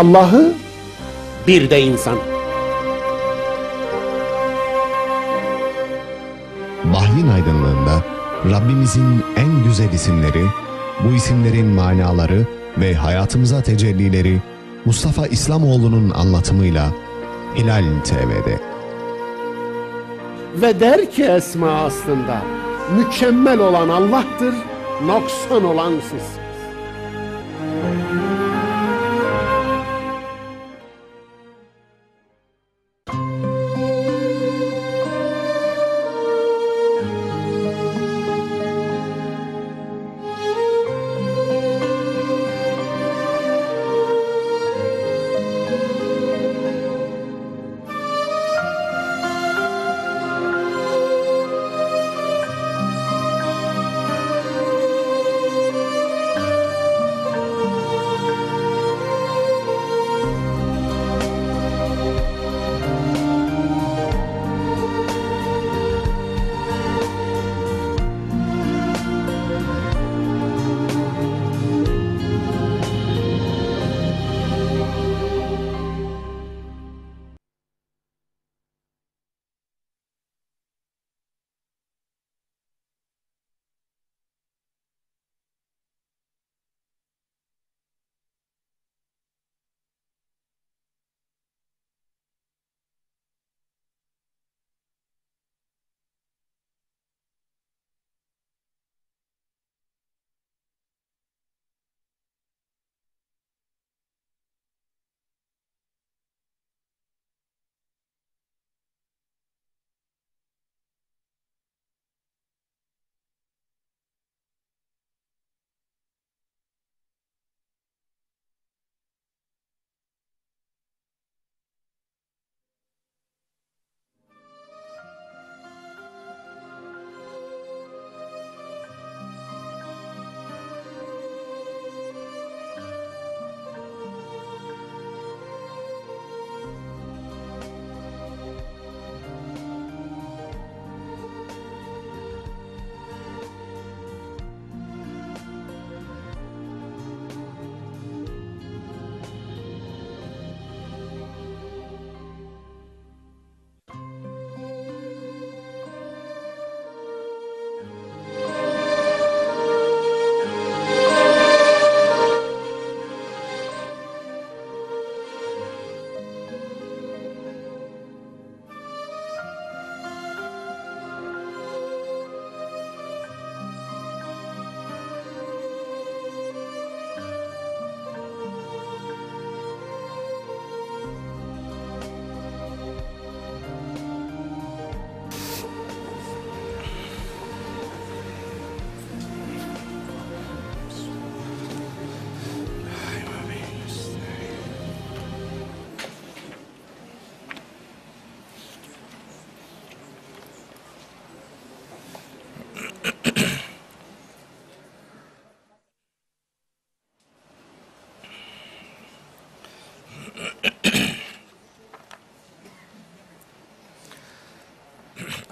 Allah'ı bir de insan. Vahyin aydınlığında Rabbimizin en güzel isimleri, bu isimlerin manaları ve hayatımıza tecellileri Mustafa İslamoğlu'nun anlatımıyla Hilal TV'de. Ve der ki Esma aslında, mükemmel olan Allah'tır, noksan olan siz.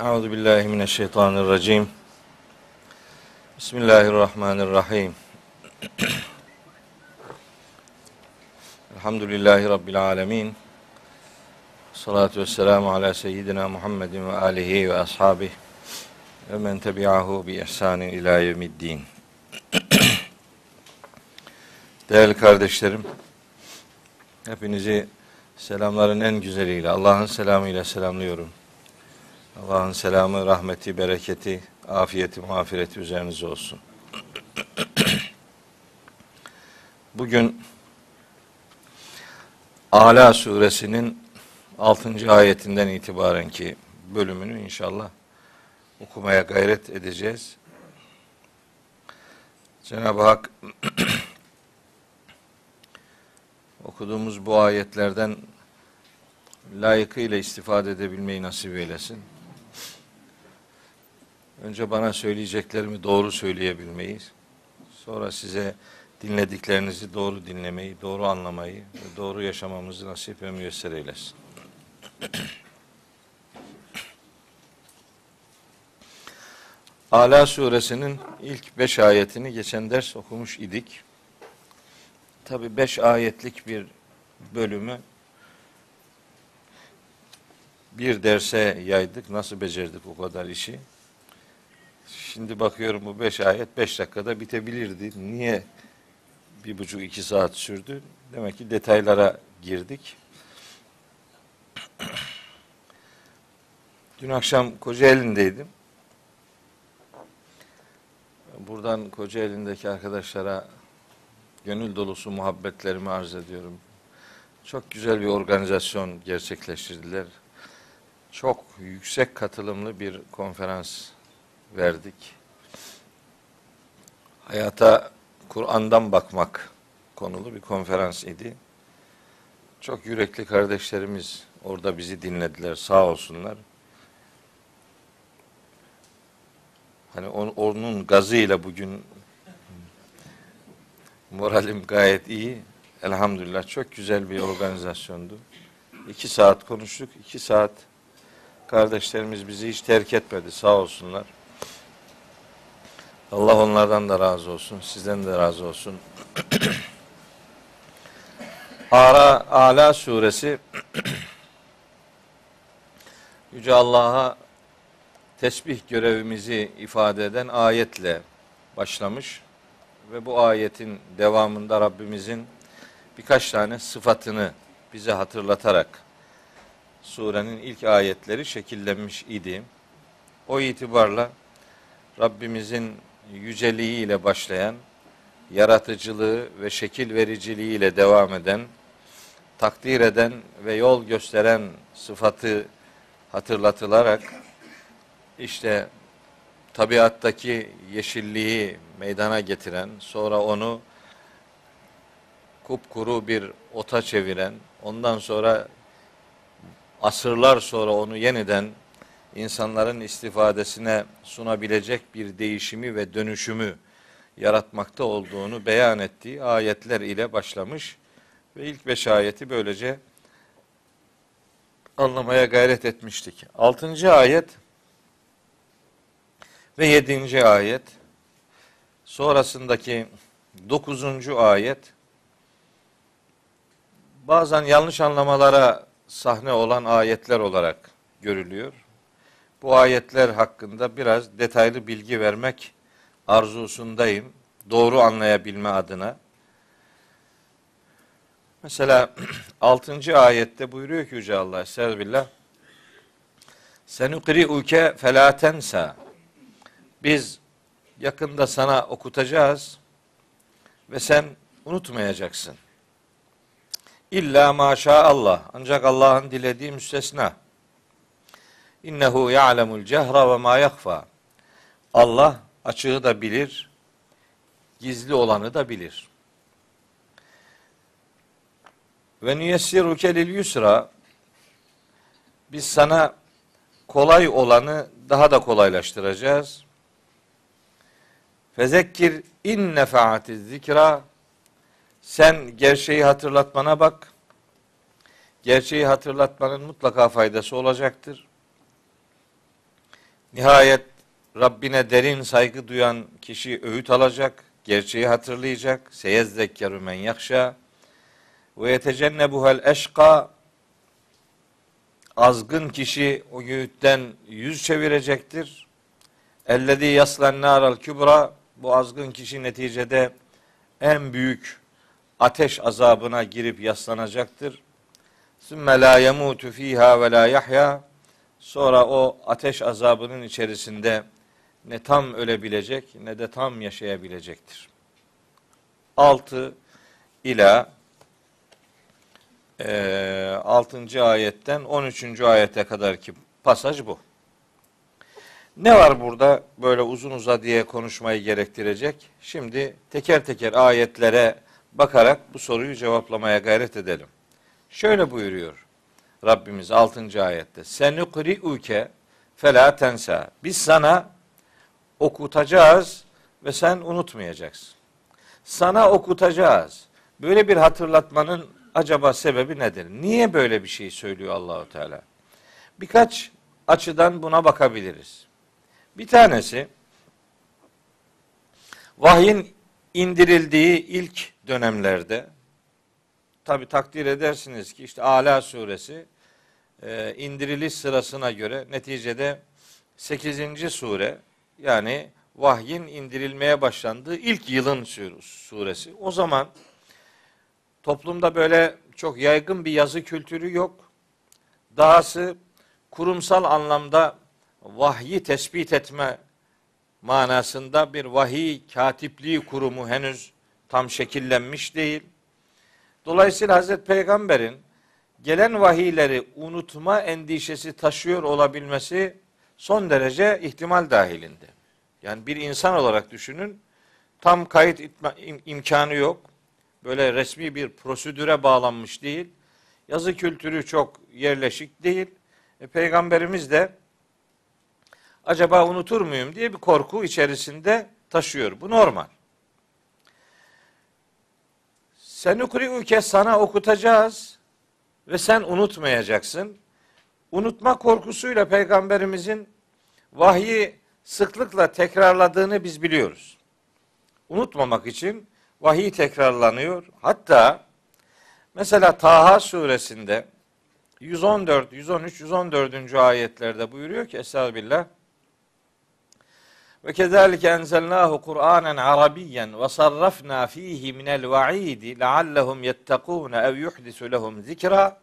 Euzu billahi mineşşeytanirracim. Bismillahirrahmanirrahim. Elhamdülillahi rabbil alamin. Salatu vesselamu ala seyyidina Muhammedin ve alihi ve ashabihi ve men tebi'ahu bi ihsanin ila yevmiddin. Değerli kardeşlerim, hepinizi selamların en güzeliyle, Allah'ın selamıyla selamlıyorum. Allah'ın selamı, rahmeti, bereketi, afiyeti, mağfireti üzerinize olsun. Bugün Ala suresinin 6. ayetinden itibaren ki bölümünü inşallah okumaya gayret edeceğiz. Cenab-ı Hak okuduğumuz bu ayetlerden layıkıyla istifade edebilmeyi nasip eylesin. Önce bana söyleyeceklerimi doğru söyleyebilmeyi, sonra size dinlediklerinizi doğru dinlemeyi, doğru anlamayı ve doğru yaşamamızı nasip ve müyesser eylesin. Ala suresinin ilk beş ayetini geçen ders okumuş idik. Tabi beş ayetlik bir bölümü bir derse yaydık. Nasıl becerdik o kadar işi? Şimdi bakıyorum bu beş ayet beş dakikada bitebilirdi. Niye bir buçuk iki saat sürdü? Demek ki detaylara girdik. Dün akşam Kocaeli'ndeydim. Buradan Kocaeli'ndeki arkadaşlara gönül dolusu muhabbetlerimi arz ediyorum. Çok güzel bir organizasyon gerçekleştirdiler. Çok yüksek katılımlı bir konferans verdik. Hayata Kur'an'dan bakmak konulu bir konferans idi. Çok yürekli kardeşlerimiz orada bizi dinlediler sağ olsunlar. Hani on, onun gazıyla bugün moralim gayet iyi. Elhamdülillah çok güzel bir organizasyondu. İki saat konuştuk. iki saat kardeşlerimiz bizi hiç terk etmedi sağ olsunlar. Allah onlardan da razı olsun, sizden de razı olsun. Ara, Ala suresi Yüce Allah'a tesbih görevimizi ifade eden ayetle başlamış ve bu ayetin devamında Rabbimizin birkaç tane sıfatını bize hatırlatarak surenin ilk ayetleri şekillenmiş idi. O itibarla Rabbimizin yüceliğiyle başlayan, yaratıcılığı ve şekil vericiliğiyle devam eden, takdir eden ve yol gösteren sıfatı hatırlatılarak işte tabiattaki yeşilliği meydana getiren, sonra onu kupkuru bir ota çeviren, ondan sonra asırlar sonra onu yeniden insanların istifadesine sunabilecek bir değişimi ve dönüşümü yaratmakta olduğunu beyan ettiği ayetler ile başlamış ve ilk beş ayeti böylece anlamaya gayret etmiştik. Altıncı ayet ve yedinci ayet sonrasındaki dokuzuncu ayet bazen yanlış anlamalara sahne olan ayetler olarak görülüyor bu ayetler hakkında biraz detaylı bilgi vermek arzusundayım. Doğru anlayabilme adına. Mesela 6. ayette buyuruyor ki Yüce Allah Estağfirullah Senukri uke felatensa Biz yakında sana okutacağız ve sen unutmayacaksın. İlla maşa Allah. Ancak Allah'ın dilediği müstesna. İnnehu ya'lemul cehra ve ma yakfa. Allah açığı da bilir, gizli olanı da bilir. Ve nüyessiruke lil yusra. Biz sana kolay olanı daha da kolaylaştıracağız. Fezekkir in nefaati zikra. Sen gerçeği hatırlatmana bak. Gerçeği hatırlatmanın mutlaka faydası olacaktır. Nihayet Rabbine derin saygı duyan kişi öğüt alacak, gerçeği hatırlayacak. Seyezzekkeru men yakşa ve yetecennebuhel eşka azgın kişi o göğütten yüz çevirecektir. Ellezî yaslen nâral kübra bu azgın kişi neticede en büyük ateş azabına girip yaslanacaktır. Sümme la yemutu fiha ve la yahya Sonra o ateş azabının içerisinde ne tam ölebilecek ne de tam yaşayabilecektir. 6 ila e, 6. ayetten 13. ayete kadar ki pasaj bu. Ne var burada böyle uzun uza diye konuşmayı gerektirecek? Şimdi teker teker ayetlere bakarak bu soruyu cevaplamaya gayret edelim. Şöyle buyuruyor. Rabbimiz 6. ayette seni uke fela tensa. Biz sana okutacağız ve sen unutmayacaksın. Sana okutacağız. Böyle bir hatırlatmanın acaba sebebi nedir? Niye böyle bir şey söylüyor Allahu Teala? Birkaç açıdan buna bakabiliriz. Bir tanesi vahyin indirildiği ilk dönemlerde Tabi takdir edersiniz ki işte Ala suresi e, indiriliş sırasına göre neticede 8. sure yani vahyin indirilmeye başlandığı ilk yılın suresi. O zaman toplumda böyle çok yaygın bir yazı kültürü yok. Dahası kurumsal anlamda vahyi tespit etme manasında bir vahiy katipliği kurumu henüz tam şekillenmiş değil. Dolayısıyla Hazreti Peygamber'in gelen vahiyleri unutma endişesi taşıyor olabilmesi son derece ihtimal dahilinde. Yani bir insan olarak düşünün tam kayıt itma, im, imkanı yok. Böyle resmi bir prosedüre bağlanmış değil. Yazı kültürü çok yerleşik değil. E, Peygamberimiz de acaba unutur muyum diye bir korku içerisinde taşıyor. Bu normal. Sen ülke sana okutacağız ve sen unutmayacaksın. Unutma korkusuyla peygamberimizin vahyi sıklıkla tekrarladığını biz biliyoruz. Unutmamak için vahiy tekrarlanıyor. Hatta mesela Taha suresinde 114, 113, 114. ayetlerde buyuruyor ki Estağfirullah ve kezalike enzelnahu Kur'anen Arabiyyen ve sarrafna fihi minel va'idi leallehum yettekûne ev yuhdisu lehum zikra.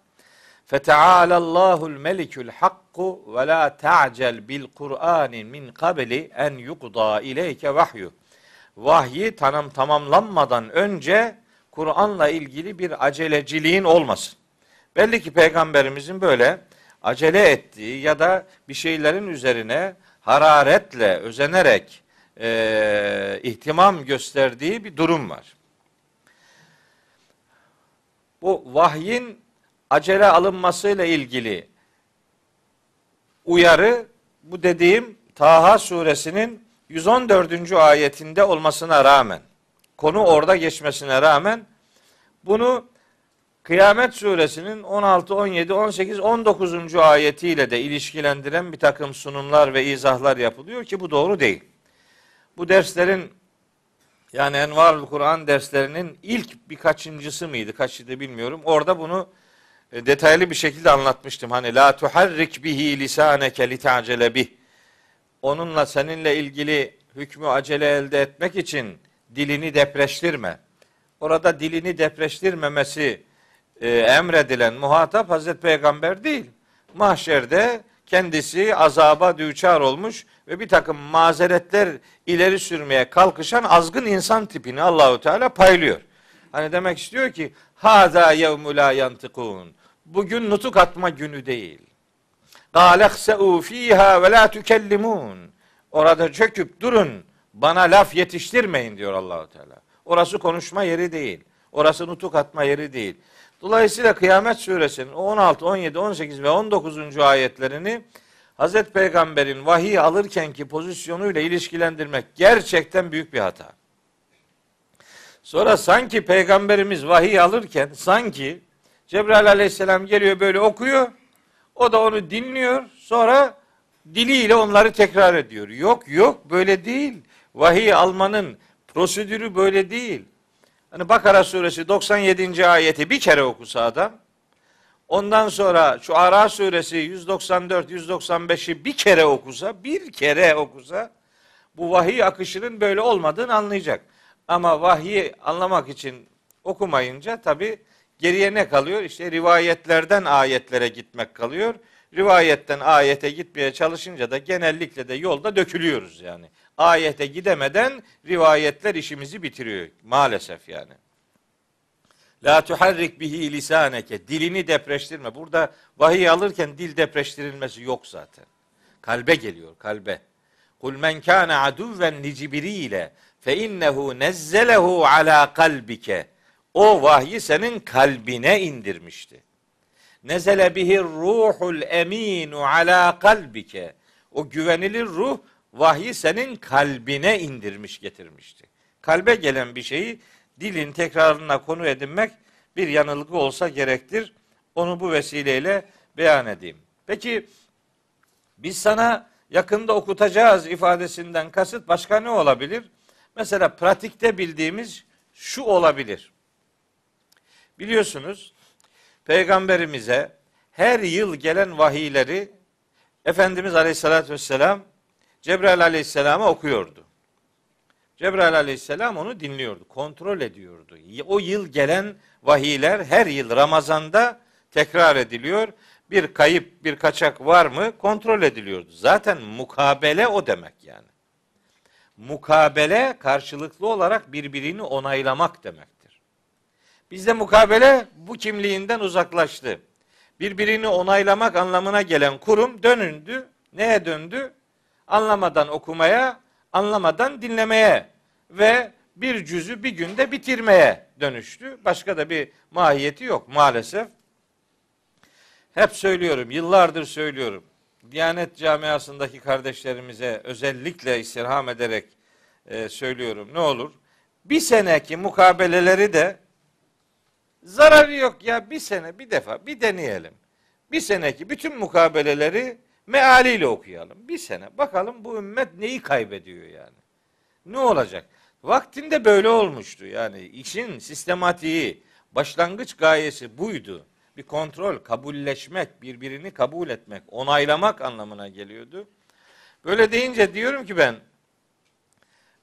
Feteala Allahul Melikul Hakku ve la ta'cel bil Kur'anin min kabli en yuqda ileyke vahyu. Vahyi tanım tamamlanmadan önce Kur'an'la ilgili bir aceleciliğin olmasın. Belli ki peygamberimizin böyle acele ettiği ya da bir şeylerin üzerine hararetle, özenerek e, ihtimam gösterdiği bir durum var. Bu vahyin acele alınmasıyla ilgili uyarı bu dediğim Taha suresinin 114. ayetinde olmasına rağmen konu orada geçmesine rağmen bunu Kıyamet suresinin 16, 17, 18, 19. ayetiyle de ilişkilendiren bir takım sunumlar ve izahlar yapılıyor ki bu doğru değil. Bu derslerin yani Envarul Kur'an derslerinin ilk birkaçıncısı mıydı? Kaçıydı bilmiyorum. Orada bunu e, detaylı bir şekilde anlatmıştım. Hani la tuharrik bihi lisaneke li ta'cele bih. Onunla seninle ilgili hükmü acele elde etmek için dilini depreştirme. Orada dilini depreştirmemesi e, emredilen muhatap Hazreti Peygamber değil. Mahşerde kendisi azaba düçar olmuş ve bir takım mazeretler ileri sürmeye kalkışan azgın insan tipini Allahu Teala paylıyor. Hani demek istiyor ki haza yevmü la Bugün nutuk atma günü değil. Gâlekseu fîhâ ve la tükellimun. Orada çöküp durun. Bana laf yetiştirmeyin diyor Allahu Teala. Orası konuşma yeri değil. Orası nutuk atma yeri değil. Dolayısıyla Kıyamet Suresinin 16, 17, 18 ve 19. ayetlerini Hazreti Peygamber'in vahiy alırkenki pozisyonuyla ilişkilendirmek gerçekten büyük bir hata. Sonra sanki peygamberimiz vahiy alırken sanki Cebrail aleyhisselam geliyor böyle okuyor. O da onu dinliyor. Sonra diliyle onları tekrar ediyor. Yok yok böyle değil. Vahiy almanın prosedürü böyle değil. Hani Bakara suresi 97. ayeti bir kere okusa adam, ondan sonra şu Ara suresi 194-195'i bir kere okusa, bir kere okusa, bu vahiy akışının böyle olmadığını anlayacak. Ama vahiyi anlamak için okumayınca tabi geriye ne kalıyor? İşte rivayetlerden ayetlere gitmek kalıyor. Rivayetten ayete gitmeye çalışınca da genellikle de yolda dökülüyoruz yani ayete gidemeden rivayetler işimizi bitiriyor maalesef yani. La tuharrik bihi lisaneke. Dilini depreştirme. Burada vahiy alırken dil depreştirilmesi yok zaten. Kalbe geliyor, kalbe. Kul men kana aduven ile fe innehu nezzelehu ala kalbike. O vahyi senin kalbine indirmişti. Nezele bihi ruhul eminu ala kalbike. O güvenilir ruh vahyi senin kalbine indirmiş getirmişti. Kalbe gelen bir şeyi dilin tekrarına konu edinmek bir yanılgı olsa gerektir. Onu bu vesileyle beyan edeyim. Peki biz sana yakında okutacağız ifadesinden kasıt başka ne olabilir? Mesela pratikte bildiğimiz şu olabilir. Biliyorsunuz peygamberimize her yıl gelen vahiyleri Efendimiz Aleyhisselatü Vesselam Cebrail aleyhisselama okuyordu. Cebrail aleyhisselam onu dinliyordu, kontrol ediyordu. O yıl gelen vahiyler her yıl Ramazan'da tekrar ediliyor. Bir kayıp, bir kaçak var mı kontrol ediliyordu. Zaten mukabele o demek yani. Mukabele karşılıklı olarak birbirini onaylamak demektir. Bizde mukabele bu kimliğinden uzaklaştı. Birbirini onaylamak anlamına gelen kurum dönündü. Neye döndü? anlamadan okumaya, anlamadan dinlemeye ve bir cüzü bir günde bitirmeye dönüştü. Başka da bir mahiyeti yok maalesef. Hep söylüyorum, yıllardır söylüyorum. Diyanet camiasındaki kardeşlerimize özellikle istirham ederek e, söylüyorum. Ne olur? Bir seneki mukabeleleri de zararı yok ya bir sene bir defa bir deneyelim. Bir seneki bütün mukabeleleri mealiyle okuyalım. Bir sene bakalım bu ümmet neyi kaybediyor yani. Ne olacak? Vaktinde böyle olmuştu yani işin sistematiği, başlangıç gayesi buydu. Bir kontrol, kabulleşmek, birbirini kabul etmek, onaylamak anlamına geliyordu. Böyle deyince diyorum ki ben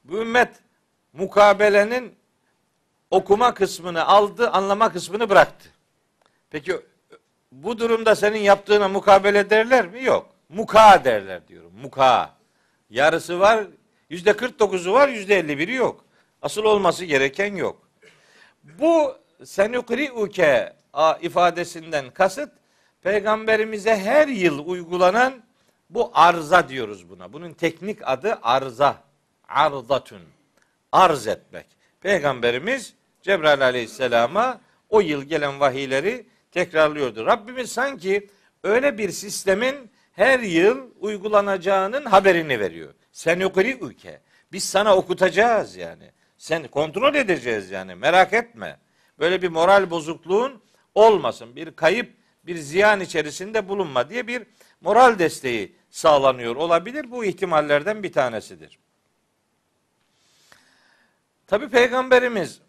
bu ümmet mukabelenin okuma kısmını aldı, anlama kısmını bıraktı. Peki bu durumda senin yaptığına mukabele derler mi? Yok. Muka derler diyorum. Muka. Yarısı var, yüzde 49'u var, yüzde 51'i yok. Asıl olması gereken yok. Bu senukri uke ifadesinden kasıt peygamberimize her yıl uygulanan bu arza diyoruz buna. Bunun teknik adı arza. Ardatun. Arz etmek. Peygamberimiz Cebrail aleyhisselama o yıl gelen vahiyleri tekrarlıyordu. Rabbimiz sanki öyle bir sistemin her yıl uygulanacağının haberini veriyor. Sen yukri ülke. Biz sana okutacağız yani. Sen kontrol edeceğiz yani merak etme. Böyle bir moral bozukluğun olmasın. Bir kayıp, bir ziyan içerisinde bulunma diye bir moral desteği sağlanıyor olabilir. Bu ihtimallerden bir tanesidir. Tabi peygamberimiz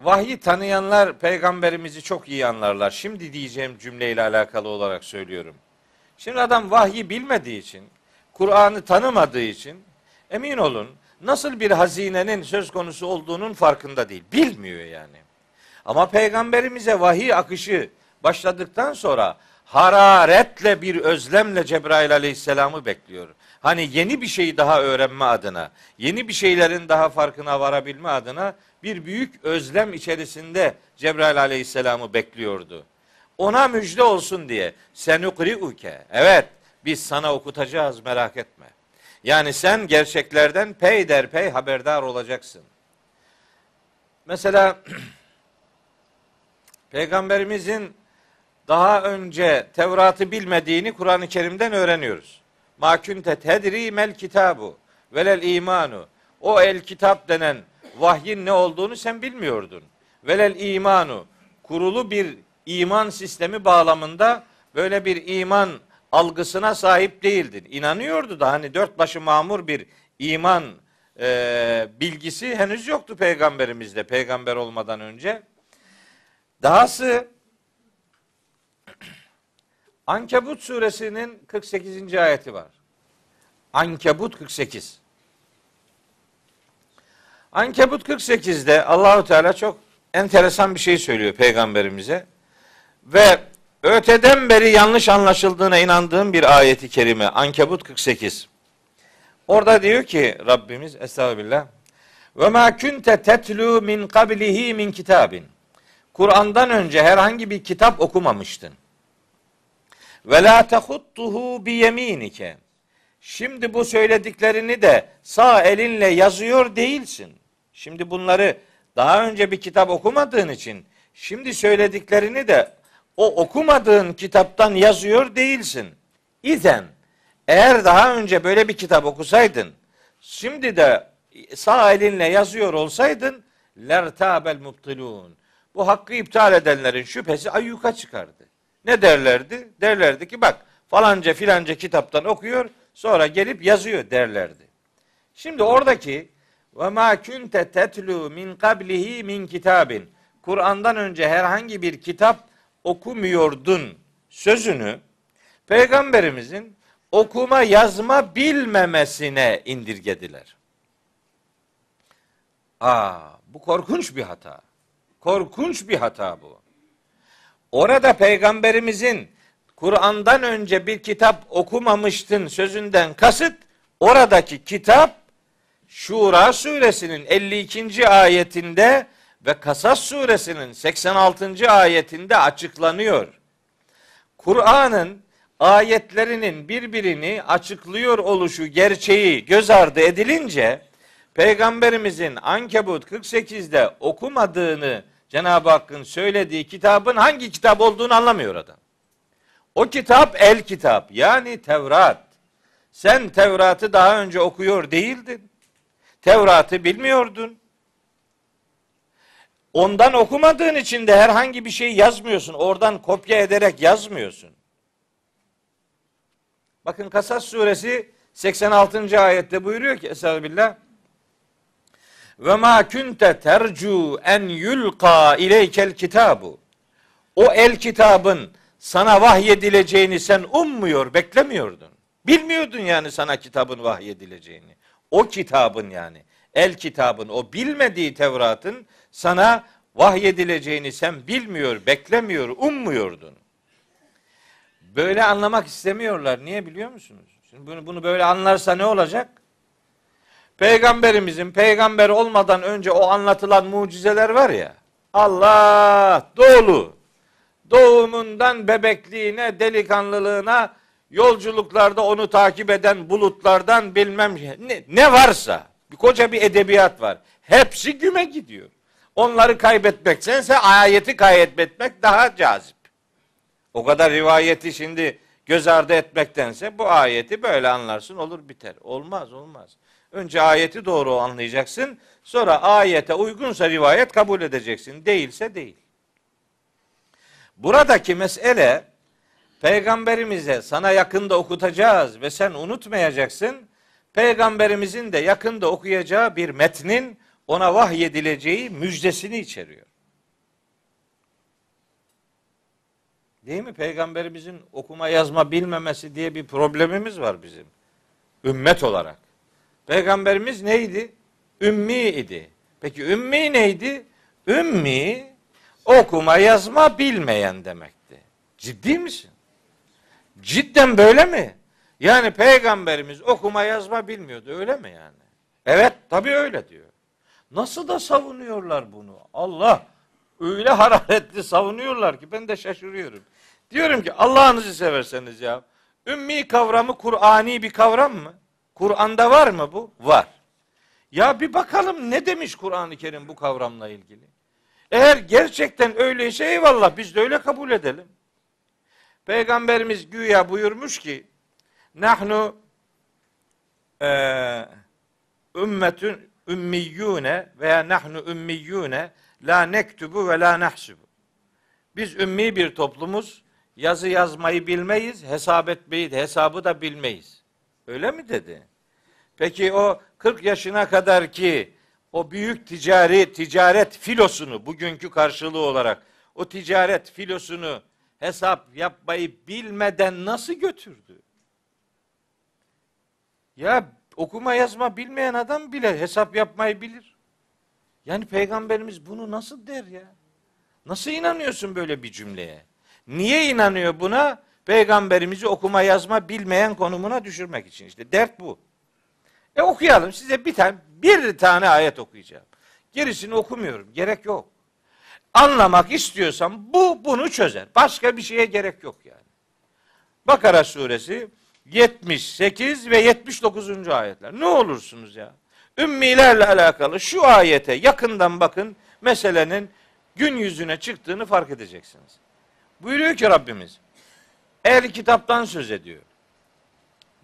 vahyi tanıyanlar peygamberimizi çok iyi anlarlar. Şimdi diyeceğim cümleyle alakalı olarak söylüyorum. Şimdi adam vahyi bilmediği için, Kur'an'ı tanımadığı için emin olun nasıl bir hazinenin söz konusu olduğunun farkında değil. Bilmiyor yani. Ama peygamberimize vahiy akışı başladıktan sonra hararetle bir özlemle Cebrail aleyhisselamı bekliyor. Hani yeni bir şeyi daha öğrenme adına, yeni bir şeylerin daha farkına varabilme adına bir büyük özlem içerisinde Cebrail aleyhisselamı bekliyordu ona müjde olsun diye. Senukri'uke. Evet biz sana okutacağız merak etme. Yani sen gerçeklerden peyderpey haberdar olacaksın. Mesela Peygamberimizin daha önce Tevrat'ı bilmediğini Kur'an-ı Kerim'den öğreniyoruz. Makünte tedri mel kitabu velel imanu. O el kitap denen vahyin ne olduğunu sen bilmiyordun. Velel imanu kurulu bir iman sistemi bağlamında böyle bir iman algısına sahip değildin. İnanıyordu da hani dört başı mamur bir iman e, bilgisi henüz yoktu peygamberimizde peygamber olmadan önce. Dahası Ankebut suresinin 48. ayeti var. Ankebut 48. Ankebut 48'de Allahu Teala çok enteresan bir şey söylüyor peygamberimize ve öteden beri yanlış anlaşıldığına inandığım bir ayeti kerime. Ankebut 48. Orada diyor ki Rabbimiz Estağfirullah. Ve ma kunte tetlu min kablihi min kitabin. Kur'an'dan önce herhangi bir kitap okumamıştın. Ve la tehuttuhu bi yeminike. Şimdi bu söylediklerini de sağ elinle yazıyor değilsin. Şimdi bunları daha önce bir kitap okumadığın için şimdi söylediklerini de o okumadığın kitaptan yazıyor değilsin. İzen eğer daha önce böyle bir kitap okusaydın, şimdi de sağ elinle yazıyor olsaydın lertabel mubtilun. Bu hakkı iptal edenlerin şüphesi ayyuka çıkardı. Ne derlerdi? Derlerdi ki bak falanca filanca kitaptan okuyor sonra gelip yazıyor derlerdi. Şimdi oradaki ve ma kunte tetlu min kablihi min kitabin. Kur'an'dan önce herhangi bir kitap okumuyordun sözünü peygamberimizin okuma yazma bilmemesine indirgediler. Aa, bu korkunç bir hata. Korkunç bir hata bu. Orada peygamberimizin Kur'an'dan önce bir kitap okumamıştın sözünden kasıt oradaki kitap Şura suresinin 52. ayetinde ve Kasas suresinin 86. ayetinde açıklanıyor. Kur'an'ın ayetlerinin birbirini açıklıyor oluşu gerçeği göz ardı edilince Peygamberimizin Ankebut 48'de okumadığını Cenab-ı Hakk'ın söylediği kitabın hangi kitap olduğunu anlamıyor adam. O kitap el kitap yani Tevrat. Sen Tevrat'ı daha önce okuyor değildin. Tevrat'ı bilmiyordun. Ondan okumadığın için de herhangi bir şey yazmıyorsun. Oradan kopya ederek yazmıyorsun. Bakın Kasas suresi 86. ayette buyuruyor ki Estağfirullah. Ve ma kunte tercu en yulqa ileykel kitabu. O el kitabın sana vahyedileceğini sen ummuyor, beklemiyordun. Bilmiyordun yani sana kitabın vahyedileceğini. O kitabın yani el kitabın o bilmediği Tevrat'ın sana vahyedileceğini sen bilmiyor, beklemiyor, ummuyordun. Böyle anlamak istemiyorlar. Niye biliyor musunuz? Şimdi bunu, bunu böyle anlarsa ne olacak? Peygamberimizin peygamber olmadan önce o anlatılan mucizeler var ya. Allah dolu. Doğumundan bebekliğine, delikanlılığına, yolculuklarda onu takip eden bulutlardan bilmem ne, ne varsa. Bir koca bir edebiyat var. Hepsi güme gidiyor. Onları kaybetmek sense ayeti kaybetmek daha cazip. O kadar rivayeti şimdi göz ardı etmektense bu ayeti böyle anlarsın olur biter. Olmaz olmaz. Önce ayeti doğru anlayacaksın. Sonra ayete uygunsa rivayet kabul edeceksin. Değilse değil. Buradaki mesele peygamberimize sana yakında okutacağız ve sen unutmayacaksın. Peygamberimizin de yakında okuyacağı bir metnin ona vahyedileceği müjdesini içeriyor. Değil mi? Peygamberimizin okuma yazma bilmemesi diye bir problemimiz var bizim. Ümmet olarak. Peygamberimiz neydi? Ümmi idi. Peki ümmi neydi? Ümmi okuma yazma bilmeyen demekti. Ciddi misin? Cidden böyle mi? Yani peygamberimiz okuma yazma bilmiyordu öyle mi yani? Evet tabii öyle diyor. Nasıl da savunuyorlar bunu? Allah öyle hararetli savunuyorlar ki ben de şaşırıyorum. Diyorum ki Allah'ınızı severseniz ya. Ümmi kavramı Kur'ani bir kavram mı? Kur'an'da var mı bu? Var. Ya bir bakalım ne demiş Kur'an-ı Kerim bu kavramla ilgili? Eğer gerçekten öyleyse eyvallah biz de öyle kabul edelim. Peygamberimiz güya buyurmuş ki nahnu e, ümmetün ümmiyyune veya nahnu ümmiyyune la nektubu ve la nahsubu. Biz ümmi bir toplumuz. Yazı yazmayı bilmeyiz, hesap etmeyi, hesabı da bilmeyiz. Öyle mi dedi? Peki o 40 yaşına kadar ki o büyük ticari ticaret filosunu bugünkü karşılığı olarak o ticaret filosunu hesap yapmayı bilmeden nasıl götürdü? Ya Okuma yazma bilmeyen adam bile hesap yapmayı bilir. Yani peygamberimiz bunu nasıl der ya? Nasıl inanıyorsun böyle bir cümleye? Niye inanıyor buna? Peygamberimizi okuma yazma bilmeyen konumuna düşürmek için işte. Dert bu. E okuyalım size bir tane bir tane ayet okuyacağım. Gerisini okumuyorum. Gerek yok. Anlamak istiyorsan bu bunu çözer. Başka bir şeye gerek yok yani. Bakara suresi 78 ve 79. ayetler. Ne olursunuz ya? Ümmilerle alakalı şu ayete yakından bakın meselenin gün yüzüne çıktığını fark edeceksiniz. Buyuruyor ki Rabbimiz el kitaptan söz ediyor.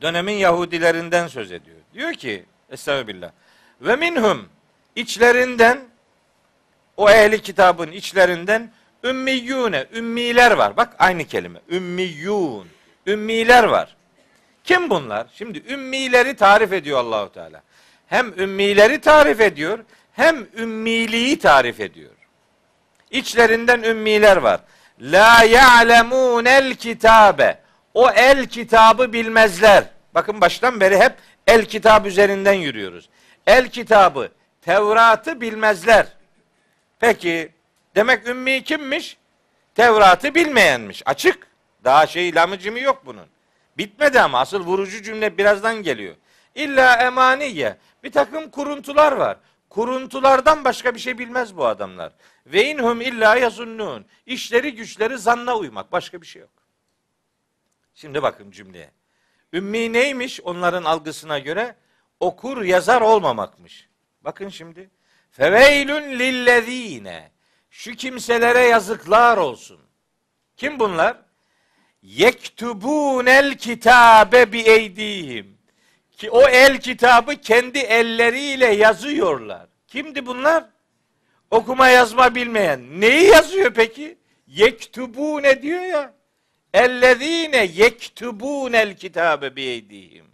Dönemin Yahudilerinden söz ediyor. Diyor ki Estağfirullah. Ve minhum içlerinden o ehli kitabın içlerinden ümmiyune ümmiler var. Bak aynı kelime. Ümmiyun. Ümmiler var. Kim bunlar? Şimdi ümmileri tarif ediyor Allahu Teala. Hem ümmileri tarif ediyor, hem ümmiliği tarif ediyor. İçlerinden ümmiler var. La el kitabe. O el kitabı bilmezler. Bakın baştan beri hep el kitap üzerinden yürüyoruz. El kitabı, Tevrat'ı bilmezler. Peki demek ümmi kimmiş? Tevrat'ı bilmeyenmiş. Açık. Daha şey lamıcımı yok bunun. Bitmedi ama asıl vurucu cümle birazdan geliyor. İlla emaniye. Bir takım kuruntular var. Kuruntulardan başka bir şey bilmez bu adamlar. Ve inhum illa yazunnun. İşleri güçleri zanna uymak. Başka bir şey yok. Şimdi bakın cümleye. Ümmi neymiş onların algısına göre? Okur yazar olmamakmış. Bakın şimdi. Feveylün lillezine. Şu kimselere yazıklar olsun. Kim bunlar? yektubunel kitabe bi eydihim. Ki o el kitabı kendi elleriyle yazıyorlar. Kimdi bunlar? Okuma yazma bilmeyen. Neyi yazıyor peki? ne diyor ya. Ellezine yektubunel kitabe bi eydihim.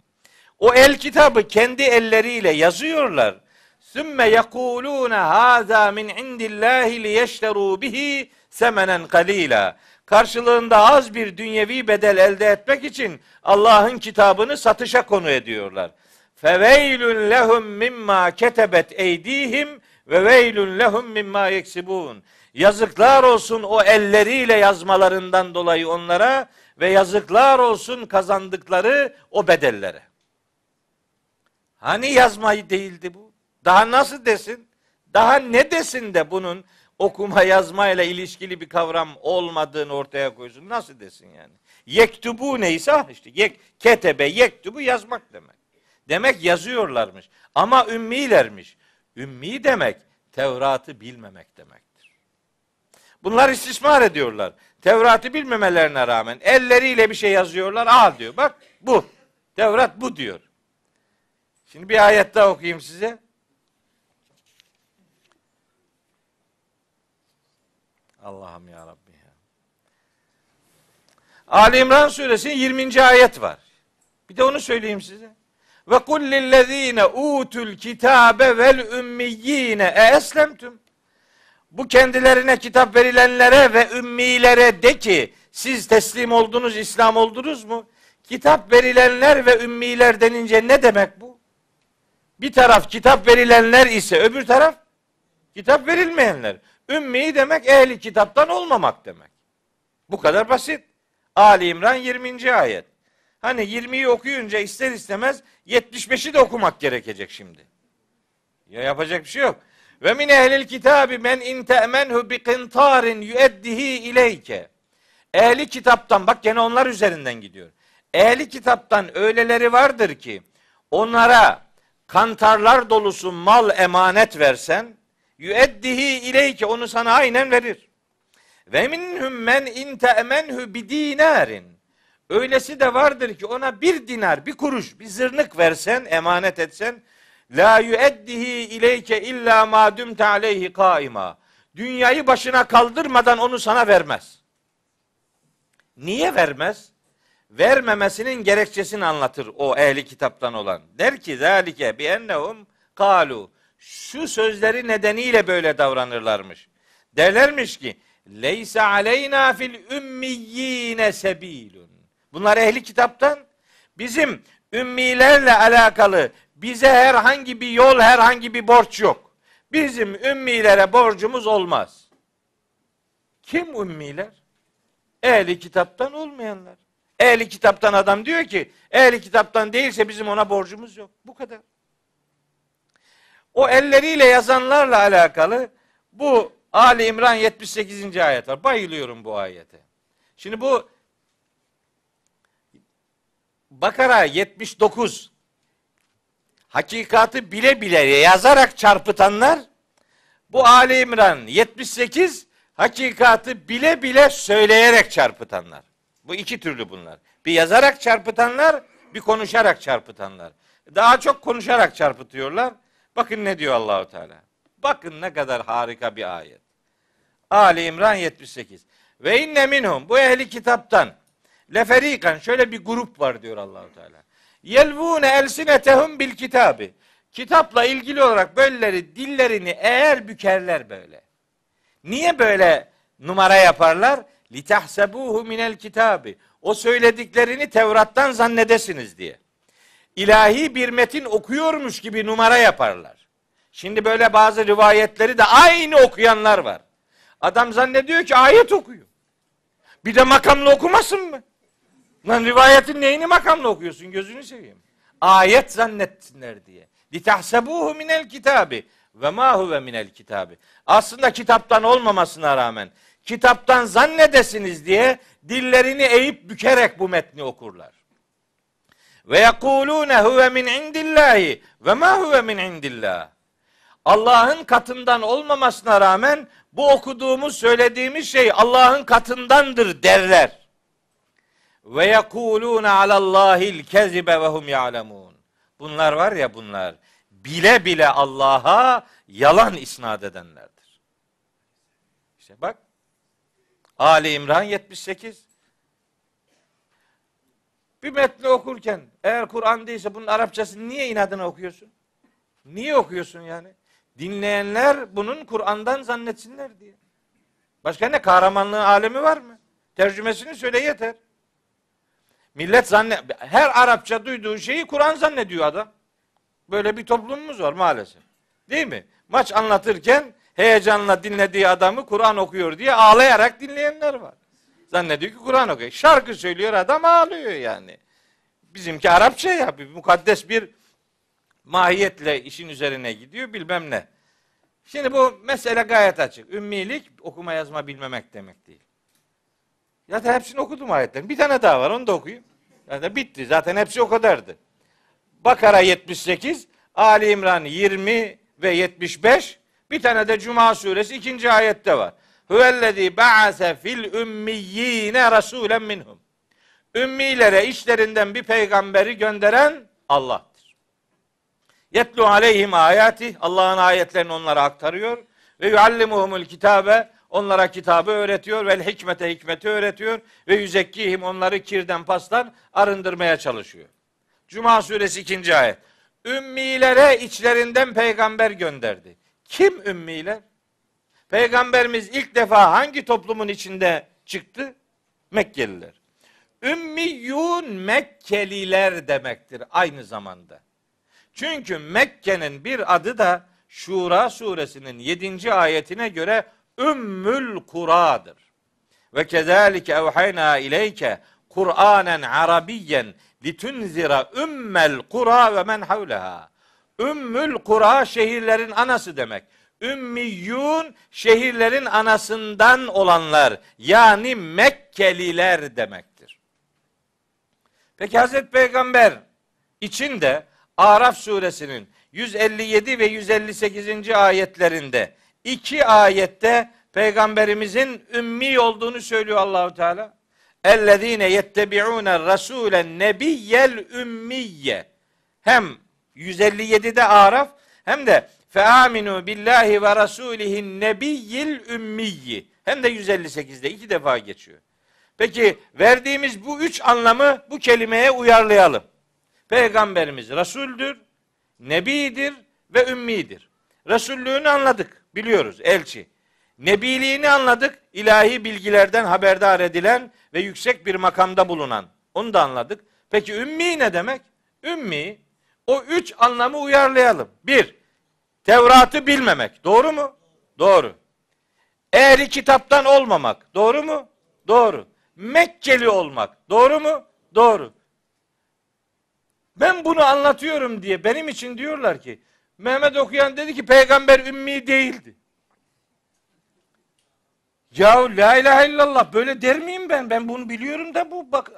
O el kitabı kendi elleriyle yazıyorlar. Sümme yekulune haza min indillahi liyeşteru bihi semenen kalila karşılığında az bir dünyevi bedel elde etmek için Allah'ın kitabını satışa konu ediyorlar. Feveylün lehum mimma ketebet eydihim ve veylün lehum mimma yeksibun. Yazıklar olsun o elleriyle yazmalarından dolayı onlara ve yazıklar olsun kazandıkları o bedellere. Hani yazmayı değildi bu? Daha nasıl desin? Daha ne desin de bunun okuma yazmayla ilişkili bir kavram olmadığını ortaya koysun. Nasıl desin yani? Yektubu neyse işte yek, ketebe yektubu yazmak demek. Demek yazıyorlarmış. Ama ümmilermiş. Ümmi demek Tevrat'ı bilmemek demektir. Bunlar istismar ediyorlar. Tevrat'ı bilmemelerine rağmen elleriyle bir şey yazıyorlar. Aa diyor bak bu. Tevrat bu diyor. Şimdi bir ayet daha okuyayım size. Allah'ım ya Rabbi ya. Ali İmran suresinin 20. ayet var. Bir de onu söyleyeyim size. Ve kul lillezine utul kitabe vel ümmiyine e eslemtüm. Bu kendilerine kitap verilenlere ve ümmilere de ki siz teslim oldunuz, İslam oldunuz mu? Kitap verilenler ve ümmiler denince ne demek bu? Bir taraf kitap verilenler ise öbür taraf kitap verilmeyenler. Ümmi demek ehli kitaptan olmamak demek. Bu kadar basit. Ali İmran 20. ayet. Hani 20'yi okuyunca ister istemez 75'i de okumak gerekecek şimdi. Ya yapacak bir şey yok. Ve min ehlil kitabi men in te'menhu bi kıntarin yüeddihi ileyke. Ehli kitaptan bak gene onlar üzerinden gidiyor. Ehli kitaptan öyleleri vardır ki onlara kantarlar dolusu mal emanet versen yüeddihi ileyke onu sana aynen verir. Ve minhum men in te'menhu bi dinarin. Öylesi de vardır ki ona bir dinar, bir kuruş, bir zırnık versen, emanet etsen la yüeddihi ileyke illa ma dumte aleyhi kaima. Dünyayı başına kaldırmadan onu sana vermez. Niye vermez? Vermemesinin gerekçesini anlatır o ehli kitaptan olan. Der ki zalike bi ennehum kalu şu sözleri nedeniyle böyle davranırlarmış. Derlermiş ki Leysa aleyna fil ümmiyine sebilun. Bunlar ehli kitaptan bizim ümmilerle alakalı bize herhangi bir yol, herhangi bir borç yok. Bizim ümmilere borcumuz olmaz. Kim ümmiler? Ehli kitaptan olmayanlar. Ehli kitaptan adam diyor ki, ehli kitaptan değilse bizim ona borcumuz yok. Bu kadar o elleriyle yazanlarla alakalı bu Ali İmran 78. ayet var. Bayılıyorum bu ayete. Şimdi bu Bakara 79 hakikatı bile bile yazarak çarpıtanlar bu Ali İmran 78 hakikatı bile bile söyleyerek çarpıtanlar. Bu iki türlü bunlar. Bir yazarak çarpıtanlar, bir konuşarak çarpıtanlar. Daha çok konuşarak çarpıtıyorlar. Bakın ne diyor Allahu Teala. Bakın ne kadar harika bir ayet. Ali İmran 78. Ve inne minhum bu ehli kitaptan leferikan şöyle bir grup var diyor Allahu Teala. Yelvune elsinetehum bil kitabi. Kitapla ilgili olarak böyleleri dillerini eğer bükerler böyle. Niye böyle numara yaparlar? Litahsebuhu minel kitabi. O söylediklerini Tevrat'tan zannedesiniz diye ilahi bir metin okuyormuş gibi numara yaparlar. Şimdi böyle bazı rivayetleri de aynı okuyanlar var. Adam zannediyor ki ayet okuyor. Bir de makamla okumasın mı? Lan rivayetin neyini makamla okuyorsun gözünü seveyim. Ayet zannetsinler diye. Litahsebuhu minel kitabi ve ma huve minel kitabi. Aslında kitaptan olmamasına rağmen kitaptan zannedesiniz diye dillerini eğip bükerek bu metni okurlar. Ve yekulune huve min indillahi ve ma huve min indillah. Allah'ın katından olmamasına rağmen bu okuduğumuz söylediğimiz şey Allah'ın katındandır derler. Ve yekulune alallahil kezibe ve hum ya'lemun. Bunlar var ya bunlar bile bile Allah'a yalan isnat edenlerdir. İşte bak Ali İmran 78 bir metni okurken eğer Kur'an değilse bunun Arapçasını niye inadına okuyorsun? Niye okuyorsun yani? Dinleyenler bunun Kur'an'dan zannetsinler diye. Başka ne kahramanlığı alemi var mı? Tercümesini söyle yeter. Millet zanne her Arapça duyduğu şeyi Kur'an zannediyor adam. Böyle bir toplumumuz var maalesef. Değil mi? Maç anlatırken heyecanla dinlediği adamı Kur'an okuyor diye ağlayarak dinleyenler var. Zannediyor ki Kur'an okuyor. Şarkı söylüyor adam ağlıyor yani. Bizimki Arapça ya. Bir mukaddes bir mahiyetle işin üzerine gidiyor bilmem ne. Şimdi bu mesele gayet açık. Ümmilik okuma yazma bilmemek demek değil. Ya da hepsini okudum ayetlerin. Bir tane daha var onu da okuyayım. da bitti. Zaten hepsi o kadardı. Bakara 78, Ali İmran 20 ve 75. Bir tane de Cuma suresi ikinci ayette var. Huvellezî ba'ase fil ümmiyyîne rasûlen minhum. Ümmilere işlerinden bir peygamberi gönderen Allah'tır. Yetlu aleyhim ayati Allah'ın ayetlerini onlara aktarıyor ve yuallimuhumul kitabe onlara kitabı öğretiyor ve hikmete hikmeti öğretiyor ve yüzekkihim onları kirden pastan arındırmaya çalışıyor. Cuma suresi 2. ayet. Ümmilere içlerinden peygamber gönderdi. Kim ümmiler? Peygamberimiz ilk defa hangi toplumun içinde çıktı? Mekkeliler. Ümmiyun Mekkeliler demektir aynı zamanda. Çünkü Mekke'nin bir adı da Şura suresinin 7. ayetine göre Ümmül Kura'dır. Ve kezalike evhayna ileyke Kur'anen Arabiyyen litunzira ümmel kura ve men havleha. Ümmül kura şehirlerin anası demek. Ümmiyun şehirlerin anasından olanlar yani Mekkeliler demektir. Peki Hazreti Peygamber için de Araf suresinin 157 ve 158. ayetlerinde iki ayette peygamberimizin ümmi olduğunu söylüyor Allahu Teala. Ellezine yettebi'une rasulen nebiyyel ümmiye. Hem 157'de Araf hem de Fe aminu billahi ve rasulihin nebiyyil ümmiyyi. Hem de 158'de iki defa geçiyor. Peki verdiğimiz bu üç anlamı bu kelimeye uyarlayalım. Peygamberimiz Resul'dür, Nebidir ve Ümmidir. Resullüğünü anladık, biliyoruz elçi. Nebiliğini anladık, ilahi bilgilerden haberdar edilen ve yüksek bir makamda bulunan. Onu da anladık. Peki ümmi ne demek? Ümmi, o üç anlamı uyarlayalım. Bir, Tevrat'ı bilmemek. Doğru mu? Doğru. Ehli kitaptan olmamak. Doğru mu? Doğru. Mekkeli olmak. Doğru mu? Doğru. Ben bunu anlatıyorum diye benim için diyorlar ki Mehmet okuyan dedi ki peygamber ümmi değildi. Ya la ilahe illallah böyle der miyim ben? Ben bunu biliyorum da bu bak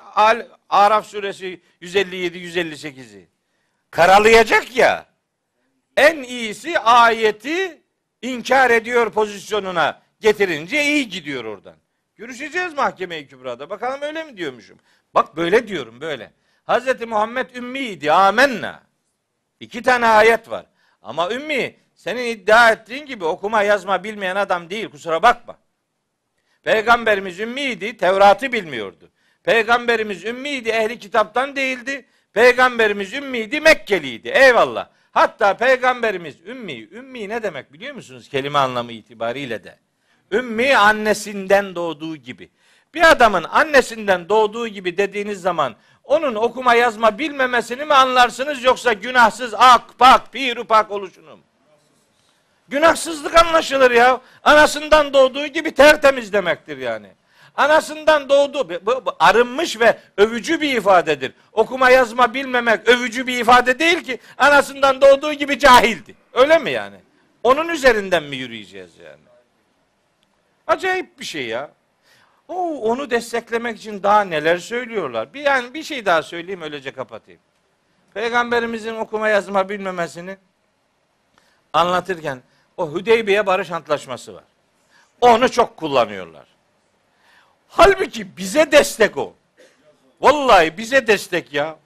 Araf suresi 157 158'i. Karalayacak ya en iyisi ayeti inkar ediyor pozisyonuna getirince iyi gidiyor oradan. Görüşeceğiz mahkeme-i kübrada. Bakalım öyle mi diyormuşum? Bak böyle diyorum böyle. Hz. Muhammed ümmiydi. Amenna. İki tane ayet var. Ama ümmi senin iddia ettiğin gibi okuma yazma bilmeyen adam değil. Kusura bakma. Peygamberimiz ümmiydi. Tevrat'ı bilmiyordu. Peygamberimiz ümmiydi. Ehli kitaptan değildi. Peygamberimiz ümmiydi. Mekkeliydi. Eyvallah. Hatta peygamberimiz ümmi, ümmi ne demek biliyor musunuz kelime anlamı itibariyle de? Ümmi annesinden doğduğu gibi. Bir adamın annesinden doğduğu gibi dediğiniz zaman onun okuma yazma bilmemesini mi anlarsınız yoksa günahsız ak pak pirupak oluşunu mu? Günahsızlık anlaşılır ya. Anasından doğduğu gibi tertemiz demektir yani. Anasından doğdu. Bu, arınmış ve övücü bir ifadedir. Okuma yazma bilmemek övücü bir ifade değil ki. Anasından doğduğu gibi cahildi. Öyle mi yani? Onun üzerinden mi yürüyeceğiz yani? Acayip bir şey ya. O onu desteklemek için daha neler söylüyorlar. Bir yani bir şey daha söyleyeyim öylece kapatayım. Peygamberimizin okuma yazma bilmemesini anlatırken o Hudeybiye Barış Antlaşması var. Onu çok kullanıyorlar. Halbuki bize destek o. Vallahi bize destek ya.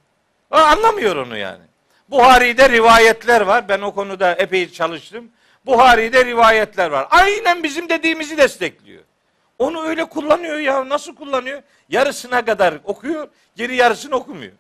anlamıyor onu yani. Buhari'de rivayetler var. Ben o konuda epey çalıştım. Buhari'de rivayetler var. Aynen bizim dediğimizi destekliyor. Onu öyle kullanıyor ya. Nasıl kullanıyor? Yarısına kadar okuyor, geri yarısını okumuyor.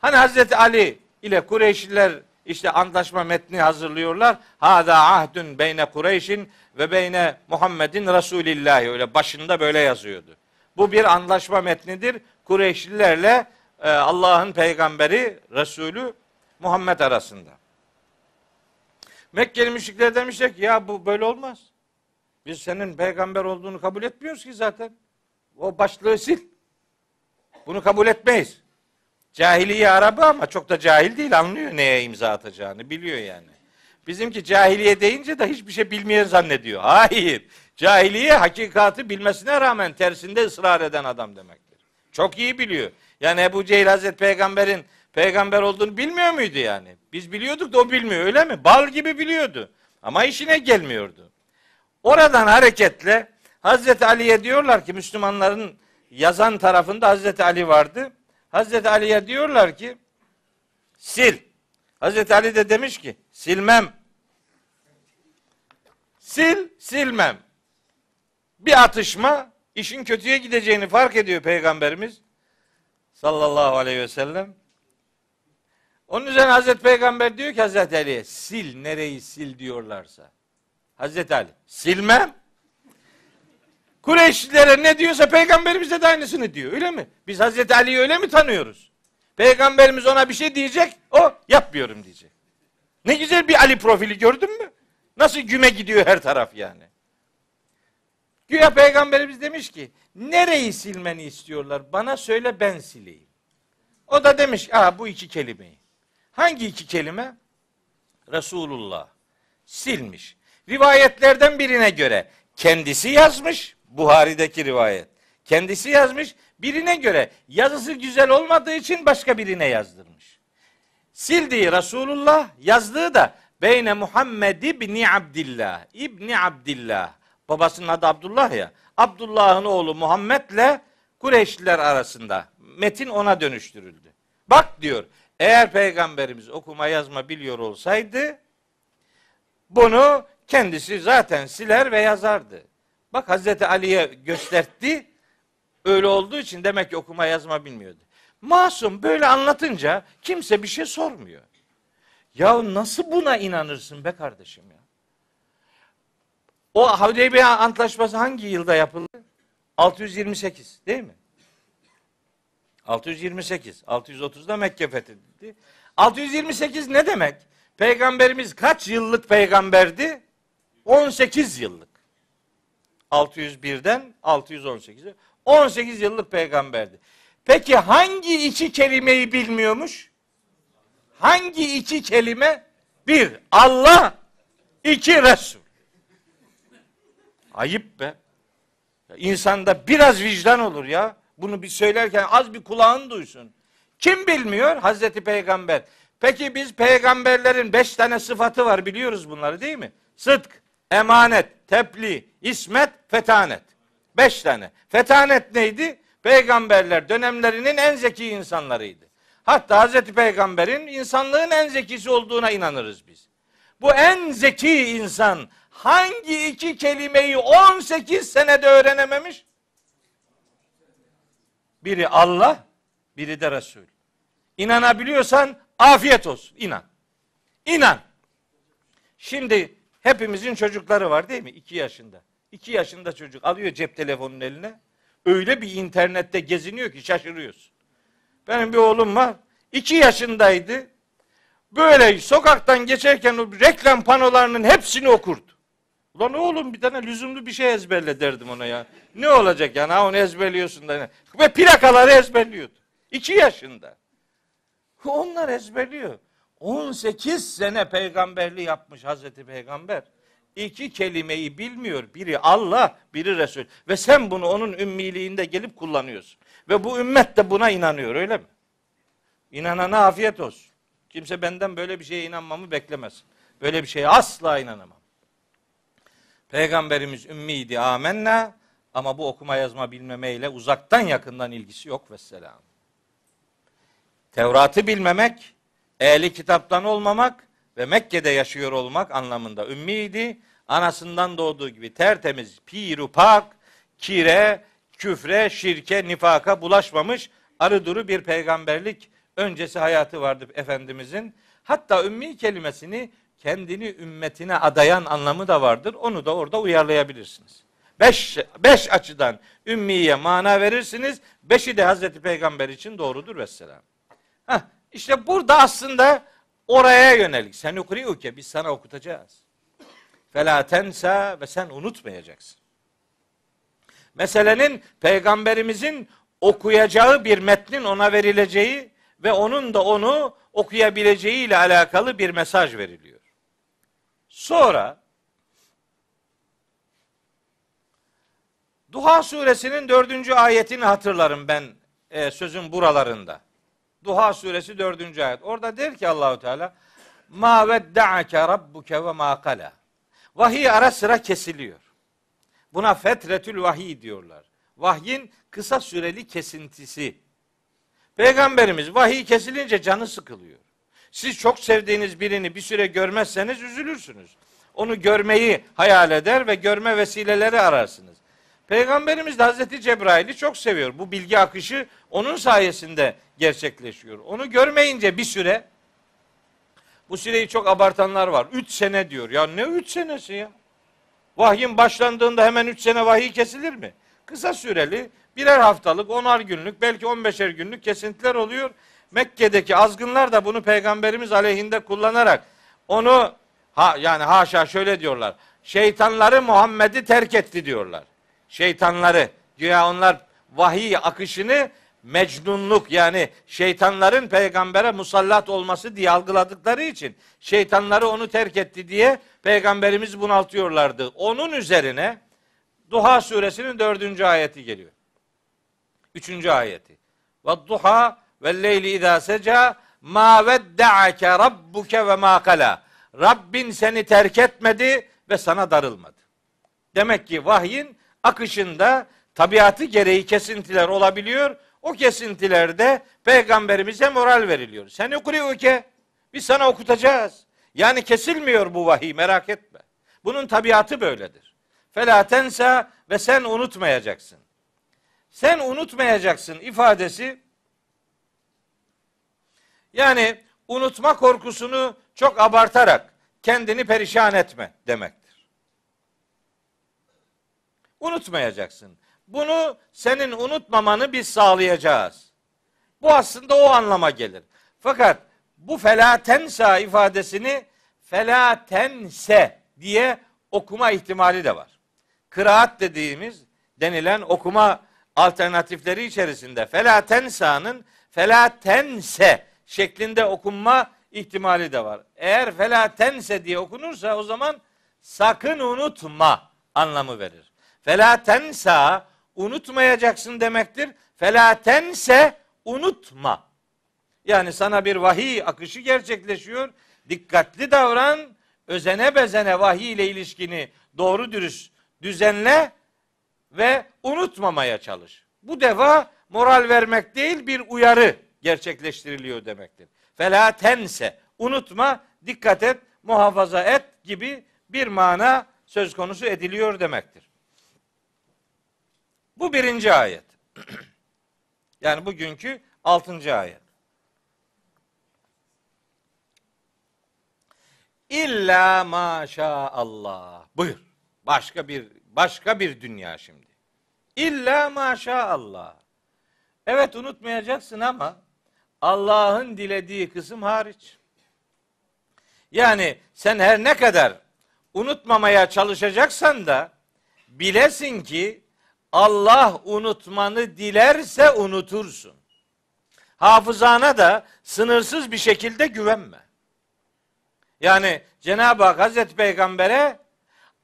Hani Hazreti Ali ile Kureyşliler işte antlaşma metni hazırlıyorlar. Hada ahdün beyne Kureyş'in ve beyne Muhammed'in Resulillahi öyle başında böyle yazıyordu. Bu bir antlaşma metnidir. Kureyşlilerle e, Allah'ın peygamberi Resulü Muhammed arasında. Mekkeli müşrikler demişler ki ya bu böyle olmaz. Biz senin peygamber olduğunu kabul etmiyoruz ki zaten. O başlığı sil. Bunu kabul etmeyiz. Cahiliye Arabı ama çok da cahil değil anlıyor neye imza atacağını biliyor yani. Bizimki cahiliye deyince de hiçbir şey bilmeyen zannediyor. Hayır. Cahiliye hakikatı bilmesine rağmen tersinde ısrar eden adam demektir. Çok iyi biliyor. Yani Ebu Cehil Hazreti Peygamber'in peygamber olduğunu bilmiyor muydu yani? Biz biliyorduk da o bilmiyor öyle mi? Bal gibi biliyordu. Ama işine gelmiyordu. Oradan hareketle Hazreti Ali'ye diyorlar ki Müslümanların yazan tarafında Hazreti Ali vardı. Hazreti Ali'ye diyorlar ki sil. Hazreti Ali de demiş ki silmem. Sil, silmem. Bir atışma işin kötüye gideceğini fark ediyor peygamberimiz sallallahu aleyhi ve sellem. Onun üzerine Hazreti Peygamber diyor ki Hazreti Ali'ye sil nereyi sil diyorlarsa. Hazreti Ali silmem Kureyşlilere ne diyorsa peygamberimize de aynısını diyor. Öyle mi? Biz Hazreti Ali'yi öyle mi tanıyoruz? Peygamberimiz ona bir şey diyecek, o yapmıyorum diyecek. Ne güzel bir Ali profili gördün mü? Nasıl güme gidiyor her taraf yani. Güya peygamberimiz demiş ki nereyi silmeni istiyorlar? Bana söyle ben sileyim. O da demiş aa bu iki kelimeyi. Hangi iki kelime? Resulullah. Silmiş. Rivayetlerden birine göre kendisi yazmış. Buhari'deki rivayet. Kendisi yazmış birine göre yazısı güzel olmadığı için başka birine yazdırmış. Sildiği Resulullah yazdığı da Beyne Muhammed İbni Abdillah. İbni Abdillah. Babasının adı Abdullah ya. Abdullah'ın oğlu Muhammed'le Kureyşliler arasında. Metin ona dönüştürüldü. Bak diyor eğer peygamberimiz okuma yazma biliyor olsaydı bunu kendisi zaten siler ve yazardı. Bak Hazreti Ali'ye göstertti. Öyle olduğu için demek ki okuma yazma bilmiyordu. Masum böyle anlatınca kimse bir şey sormuyor. Ya nasıl buna inanırsın be kardeşim ya? O Hudeybiye Antlaşması hangi yılda yapıldı? 628 değil mi? 628. 630'da Mekke fethedildi. 628 ne demek? Peygamberimiz kaç yıllık peygamberdi? 18 yıllık. 601'den 618'e 18 yıllık peygamberdi. Peki hangi iki kelimeyi bilmiyormuş? Hangi iki kelime? Bir Allah, iki Resul. Ayıp be. Ya insanda biraz vicdan olur ya. Bunu bir söylerken az bir kulağın duysun. Kim bilmiyor? Hazreti Peygamber. Peki biz peygamberlerin beş tane sıfatı var biliyoruz bunları değil mi? Sıdk, emanet, tepli, ismet, fetanet. Beş tane. Fetanet neydi? Peygamberler dönemlerinin en zeki insanlarıydı. Hatta Hazreti Peygamber'in insanlığın en zekisi olduğuna inanırız biz. Bu en zeki insan hangi iki kelimeyi 18 senede öğrenememiş? Biri Allah, biri de Resul. İnanabiliyorsan afiyet olsun, İnan. İnan. Şimdi Hepimizin çocukları var değil mi? İki yaşında. 2 yaşında çocuk alıyor cep telefonunun eline. Öyle bir internette geziniyor ki şaşırıyorsun. Benim bir oğlum var. 2 yaşındaydı. Böyle sokaktan geçerken o reklam panolarının hepsini okurdu. Ulan oğlum bir tane lüzumlu bir şey ezberle derdim ona ya. Ne olacak ya? ha onu ezberliyorsun da. Ve plakaları ezberliyordu. 2 yaşında. Onlar ezberliyor. 18 sene peygamberli yapmış Hazreti Peygamber. İki kelimeyi bilmiyor. Biri Allah, biri Resul. Ve sen bunu onun ümmiliğinde gelip kullanıyorsun. Ve bu ümmet de buna inanıyor öyle mi? İnanana afiyet olsun. Kimse benden böyle bir şeye inanmamı beklemez. Böyle bir şeye asla inanamam. Peygamberimiz ümmiydi amenna ama bu okuma yazma bilmemeyle uzaktan yakından ilgisi yok vesselam. Tevrat'ı bilmemek ehli kitaptan olmamak ve Mekke'de yaşıyor olmak anlamında ümmiydi. Anasından doğduğu gibi tertemiz, piru pak, kire, küfre, şirke, nifaka bulaşmamış arı duru bir peygamberlik öncesi hayatı vardı Efendimizin. Hatta ümmi kelimesini kendini ümmetine adayan anlamı da vardır. Onu da orada uyarlayabilirsiniz. Beş, beş açıdan ümmiye mana verirsiniz. Beşi de Hazreti Peygamber için doğrudur vesselam. Heh, işte burada aslında oraya yönelik. Sen ukriuke biz sana okutacağız. Fela tensa ve sen unutmayacaksın. Meselenin peygamberimizin okuyacağı bir metnin ona verileceği ve onun da onu okuyabileceği ile alakalı bir mesaj veriliyor. Sonra Duha suresinin dördüncü ayetini hatırlarım ben e, sözün buralarında. Duha suresi 4. ayet. Orada der ki Allahu Teala ma vedda'ake rabbuke ve ma kala. Vahiy ara sıra kesiliyor. Buna fetretül vahiy diyorlar. Vahyin kısa süreli kesintisi. Peygamberimiz vahiy kesilince canı sıkılıyor. Siz çok sevdiğiniz birini bir süre görmezseniz üzülürsünüz. Onu görmeyi hayal eder ve görme vesileleri ararsınız. Peygamberimiz de Hazreti Cebrail'i çok seviyor. Bu bilgi akışı onun sayesinde gerçekleşiyor. Onu görmeyince bir süre bu süreyi çok abartanlar var. Üç sene diyor. Ya ne üç senesi ya? Vahyin başlandığında hemen üç sene vahiy kesilir mi? Kısa süreli birer haftalık, onar günlük, belki on beşer günlük kesintiler oluyor. Mekke'deki azgınlar da bunu Peygamberimiz aleyhinde kullanarak onu ha, yani haşa şöyle diyorlar. Şeytanları Muhammed'i terk etti diyorlar şeytanları. Güya onlar vahiy akışını mecnunluk yani şeytanların peygambere musallat olması diye algıladıkları için şeytanları onu terk etti diye peygamberimiz bunaltıyorlardı. Onun üzerine Duha suresinin dördüncü ayeti geliyor. Üçüncü ayeti. Ve duha ve leyli idâ seca ma vedde'ake rabbuke ve ma kala. Rabbin seni terk etmedi ve sana darılmadı. Demek ki vahyin akışında tabiatı gereği kesintiler olabiliyor. O kesintilerde peygamberimize moral veriliyor. Sen ki? biz sana okutacağız. Yani kesilmiyor bu vahiy merak etme. Bunun tabiatı böyledir. Felatensa ve sen unutmayacaksın. Sen unutmayacaksın ifadesi yani unutma korkusunu çok abartarak kendini perişan etme demek. Unutmayacaksın. Bunu senin unutmamanı biz sağlayacağız. Bu aslında o anlama gelir. Fakat bu felatensa ifadesini felatense diye okuma ihtimali de var. Kıraat dediğimiz denilen okuma alternatifleri içerisinde felatensa'nın felatense şeklinde okunma ihtimali de var. Eğer felatense diye okunursa o zaman sakın unutma anlamı verir. Fela tensa unutmayacaksın demektir. Fela tense unutma. Yani sana bir vahiy akışı gerçekleşiyor. Dikkatli davran, özene bezene vahiy ile ilişkini doğru dürüst düzenle ve unutmamaya çalış. Bu deva moral vermek değil bir uyarı gerçekleştiriliyor demektir. Fela tense unutma, dikkat et, muhafaza et gibi bir mana söz konusu ediliyor demektir. Bu birinci ayet. yani bugünkü altıncı ayet. İlla maşa Allah. Buyur. Başka bir başka bir dünya şimdi. İlla maşa Allah. Evet unutmayacaksın ama Allah'ın dilediği kısım hariç. Yani sen her ne kadar unutmamaya çalışacaksan da bilesin ki Allah unutmanı dilerse unutursun. Hafızana da sınırsız bir şekilde güvenme. Yani Cenab-ı Hak Hazreti Peygamber'e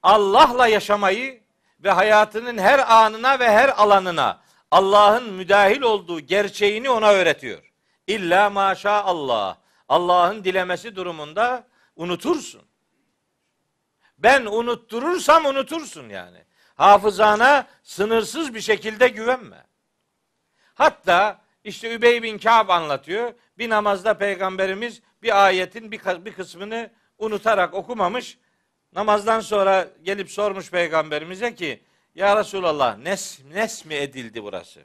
Allah'la yaşamayı ve hayatının her anına ve her alanına Allah'ın müdahil olduğu gerçeğini ona öğretiyor. İlla maşa Allah. Allah'ın dilemesi durumunda unutursun. Ben unutturursam unutursun yani hafızana sınırsız bir şekilde güvenme. Hatta işte Übey bin Ka'b anlatıyor. Bir namazda peygamberimiz bir ayetin bir kısmını unutarak okumamış. Namazdan sonra gelip sormuş peygamberimize ki ya Resulallah nes, nes mi edildi burası?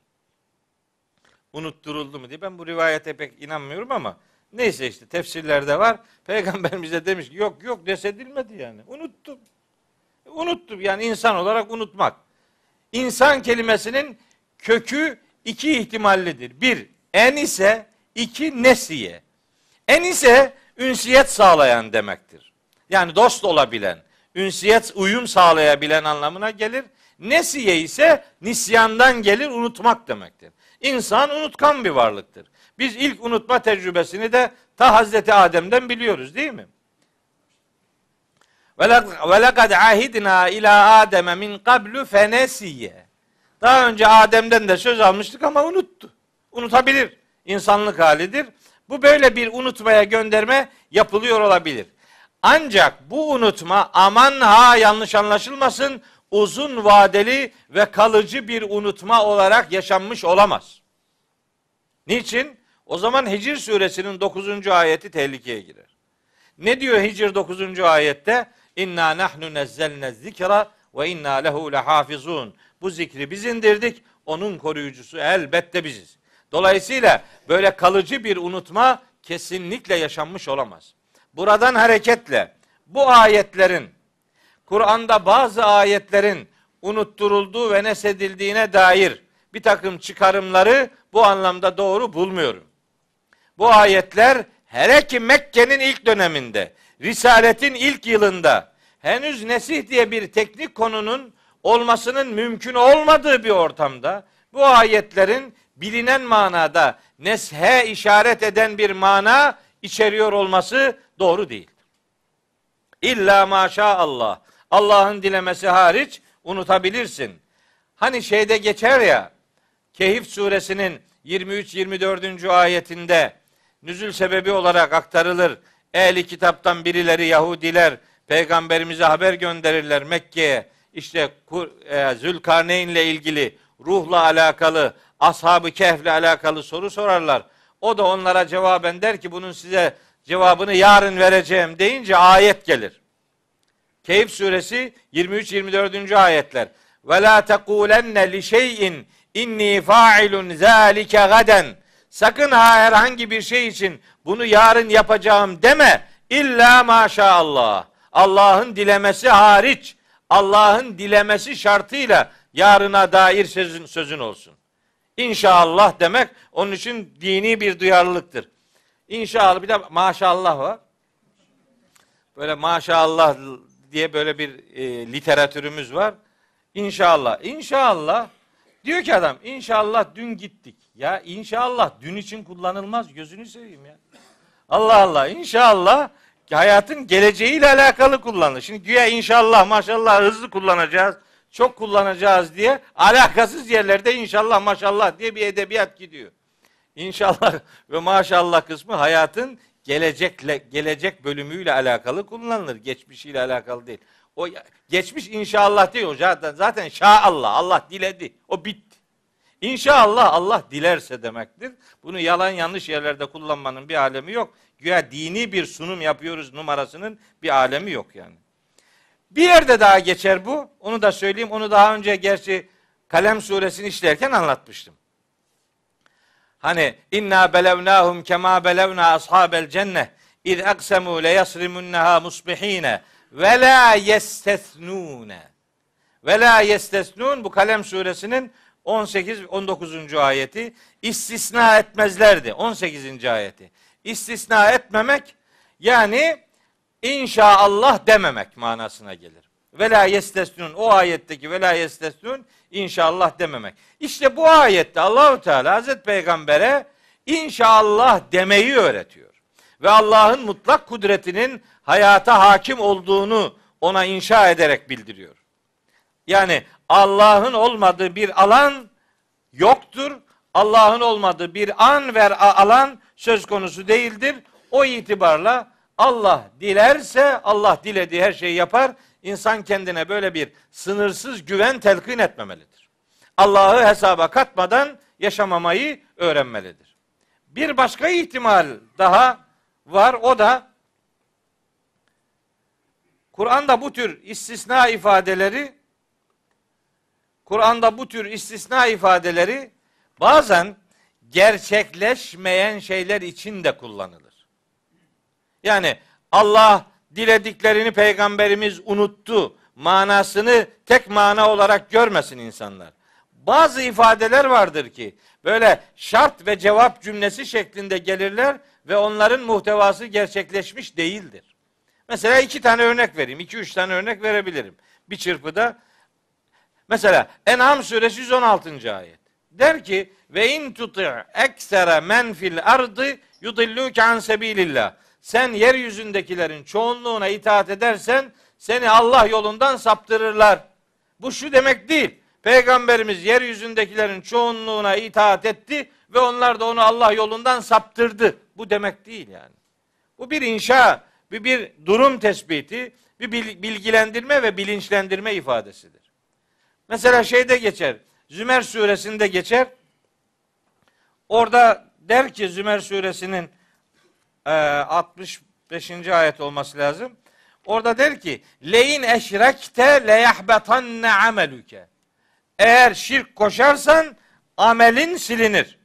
Unutturuldu mu diye. Ben bu rivayete pek inanmıyorum ama neyse işte tefsirlerde var. Peygamberimize demiş ki yok yok nes edilmedi yani. Unuttum unuttum yani insan olarak unutmak. İnsan kelimesinin kökü iki ihtimallidir. Bir en ise iki nesiye. En ise ünsiyet sağlayan demektir. Yani dost olabilen, ünsiyet uyum sağlayabilen anlamına gelir. Nesiye ise nisyandan gelir unutmak demektir. İnsan unutkan bir varlıktır. Biz ilk unutma tecrübesini de ta Hazreti Adem'den biliyoruz değil mi? Ve lekad ahidna ila Adem'e min kablu fenesiye. Daha önce Adem'den de söz almıştık ama unuttu. Unutabilir. İnsanlık halidir. Bu böyle bir unutmaya gönderme yapılıyor olabilir. Ancak bu unutma aman ha yanlış anlaşılmasın uzun vadeli ve kalıcı bir unutma olarak yaşanmış olamaz. Niçin? O zaman Hicr suresinin 9. ayeti tehlikeye girer. Ne diyor Hicr 9. ayette? İnna nahnu nezzelne zikra ve inna lehu lehafizun. Bu zikri biz indirdik. Onun koruyucusu elbette biziz. Dolayısıyla böyle kalıcı bir unutma kesinlikle yaşanmış olamaz. Buradan hareketle bu ayetlerin Kur'an'da bazı ayetlerin unutturulduğu ve nesedildiğine dair bir takım çıkarımları bu anlamda doğru bulmuyorum. Bu ayetler hele ki Mekke'nin ilk döneminde Risaletin ilk yılında henüz nesih diye bir teknik konunun olmasının mümkün olmadığı bir ortamda bu ayetlerin bilinen manada neshe işaret eden bir mana içeriyor olması doğru değil. İlla maşa Allah. Allah'ın dilemesi hariç unutabilirsin. Hani şeyde geçer ya Kehif suresinin 23-24. ayetinde nüzül sebebi olarak aktarılır. Ehli kitaptan birileri Yahudiler peygamberimize haber gönderirler Mekke'ye. İşte e, Zülkarneyn'le ilgili, ruhla alakalı, ashab-ı kehfle alakalı soru sorarlar. O da onlara cevaben der ki bunun size cevabını yarın vereceğim deyince ayet gelir. Keyif suresi 23-24. ayetler. Ve la tekulenne li şeyin inni failun zalike gaden. Sakın ha herhangi bir şey için bunu yarın yapacağım deme. İlla maşallah. Allah'ın dilemesi hariç, Allah'ın dilemesi şartıyla yarına dair sözün, sözün olsun. İnşallah demek onun için dini bir duyarlılıktır. İnşallah bir de maşallah var. Böyle maşallah diye böyle bir e, literatürümüz var. İnşallah. İnşallah diyor ki adam inşallah dün gittik. Ya inşallah dün için kullanılmaz. Gözünü seveyim ya. Allah Allah inşallah hayatın geleceğiyle alakalı kullanılır. Şimdi güya inşallah maşallah hızlı kullanacağız, çok kullanacağız diye alakasız yerlerde inşallah maşallah diye bir edebiyat gidiyor. İnşallah ve maşallah kısmı hayatın gelecekle gelecek bölümüyle alakalı kullanılır. Geçmişiyle alakalı değil. O geçmiş inşallah diyor, zaten zaten şa Allah. Allah diledi. O bitti. İnşallah Allah dilerse demektir. Bunu yalan yanlış yerlerde kullanmanın bir alemi yok. Güya dini bir sunum yapıyoruz numarasının bir alemi yok yani. Bir yerde daha geçer bu. Onu da söyleyeyim. Onu daha önce gerçi Kalem suresini işlerken anlatmıştım. Hani inna belevnahum kema belevna ashabel cenne iz aksemu le yasrimunnaha musbihine ve la yestesnune. Ve la yestesnun bu Kalem suresinin 18 19. ayeti istisna etmezlerdi. 18. ayeti. İstisna etmemek yani inşaallah dememek manasına gelir. Vela yestesnun o ayetteki vela yestesnun inşallah dememek. İşte bu ayette Allahu Teala Hazreti Peygamber'e inşallah demeyi öğretiyor. Ve Allah'ın mutlak kudretinin hayata hakim olduğunu ona inşa ederek bildiriyor. Yani Allah'ın olmadığı bir alan yoktur. Allah'ın olmadığı bir an ver alan söz konusu değildir. O itibarla Allah dilerse Allah dilediği her şeyi yapar. İnsan kendine böyle bir sınırsız güven telkin etmemelidir. Allah'ı hesaba katmadan yaşamamayı öğrenmelidir. Bir başka ihtimal daha var o da Kur'an'da bu tür istisna ifadeleri Kur'an'da bu tür istisna ifadeleri bazen gerçekleşmeyen şeyler için de kullanılır. Yani Allah dilediklerini peygamberimiz unuttu manasını tek mana olarak görmesin insanlar. Bazı ifadeler vardır ki böyle şart ve cevap cümlesi şeklinde gelirler ve onların muhtevası gerçekleşmiş değildir. Mesela iki tane örnek vereyim. iki üç tane örnek verebilirim. Bir çırpıda Mesela En'am suresi 116. ayet. Der ki ve in tuti eksere men fil ardı yudilluke an sebilillah. Sen yeryüzündekilerin çoğunluğuna itaat edersen seni Allah yolundan saptırırlar. Bu şu demek değil. Peygamberimiz yeryüzündekilerin çoğunluğuna itaat etti ve onlar da onu Allah yolundan saptırdı. Bu demek değil yani. Bu bir inşa, bir, bir durum tespiti, bir bilgilendirme ve bilinçlendirme ifadesidir. Mesela şeyde geçer. Zümer suresinde geçer. Orada der ki Zümer suresinin 65. E, ayet olması lazım. Orada der ki leyin eşrekte leyahbetanne ameluke. Eğer şirk koşarsan amelin silinir.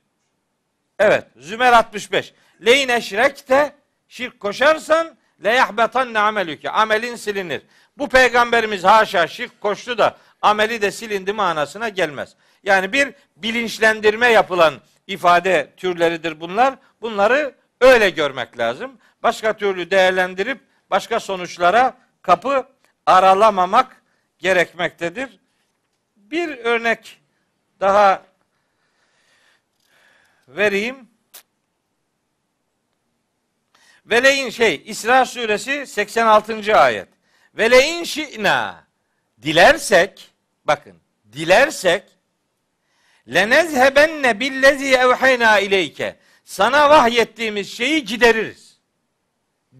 Evet Zümer 65. Leyin eşrekte şirk koşarsan leyahbetanne ameluke. Amelin silinir. Bu peygamberimiz haşa şirk koştu da ameli de silindi manasına gelmez. Yani bir bilinçlendirme yapılan ifade türleridir bunlar. Bunları öyle görmek lazım. Başka türlü değerlendirip başka sonuçlara kapı aralamamak gerekmektedir. Bir örnek daha vereyim. Veleyin şey İsra suresi 86. ayet. Veleyin şi'na dilersek Bakın dilersek lenezhebenne billezi evheyna ileyke sana vahyettiğimiz şeyi gideririz.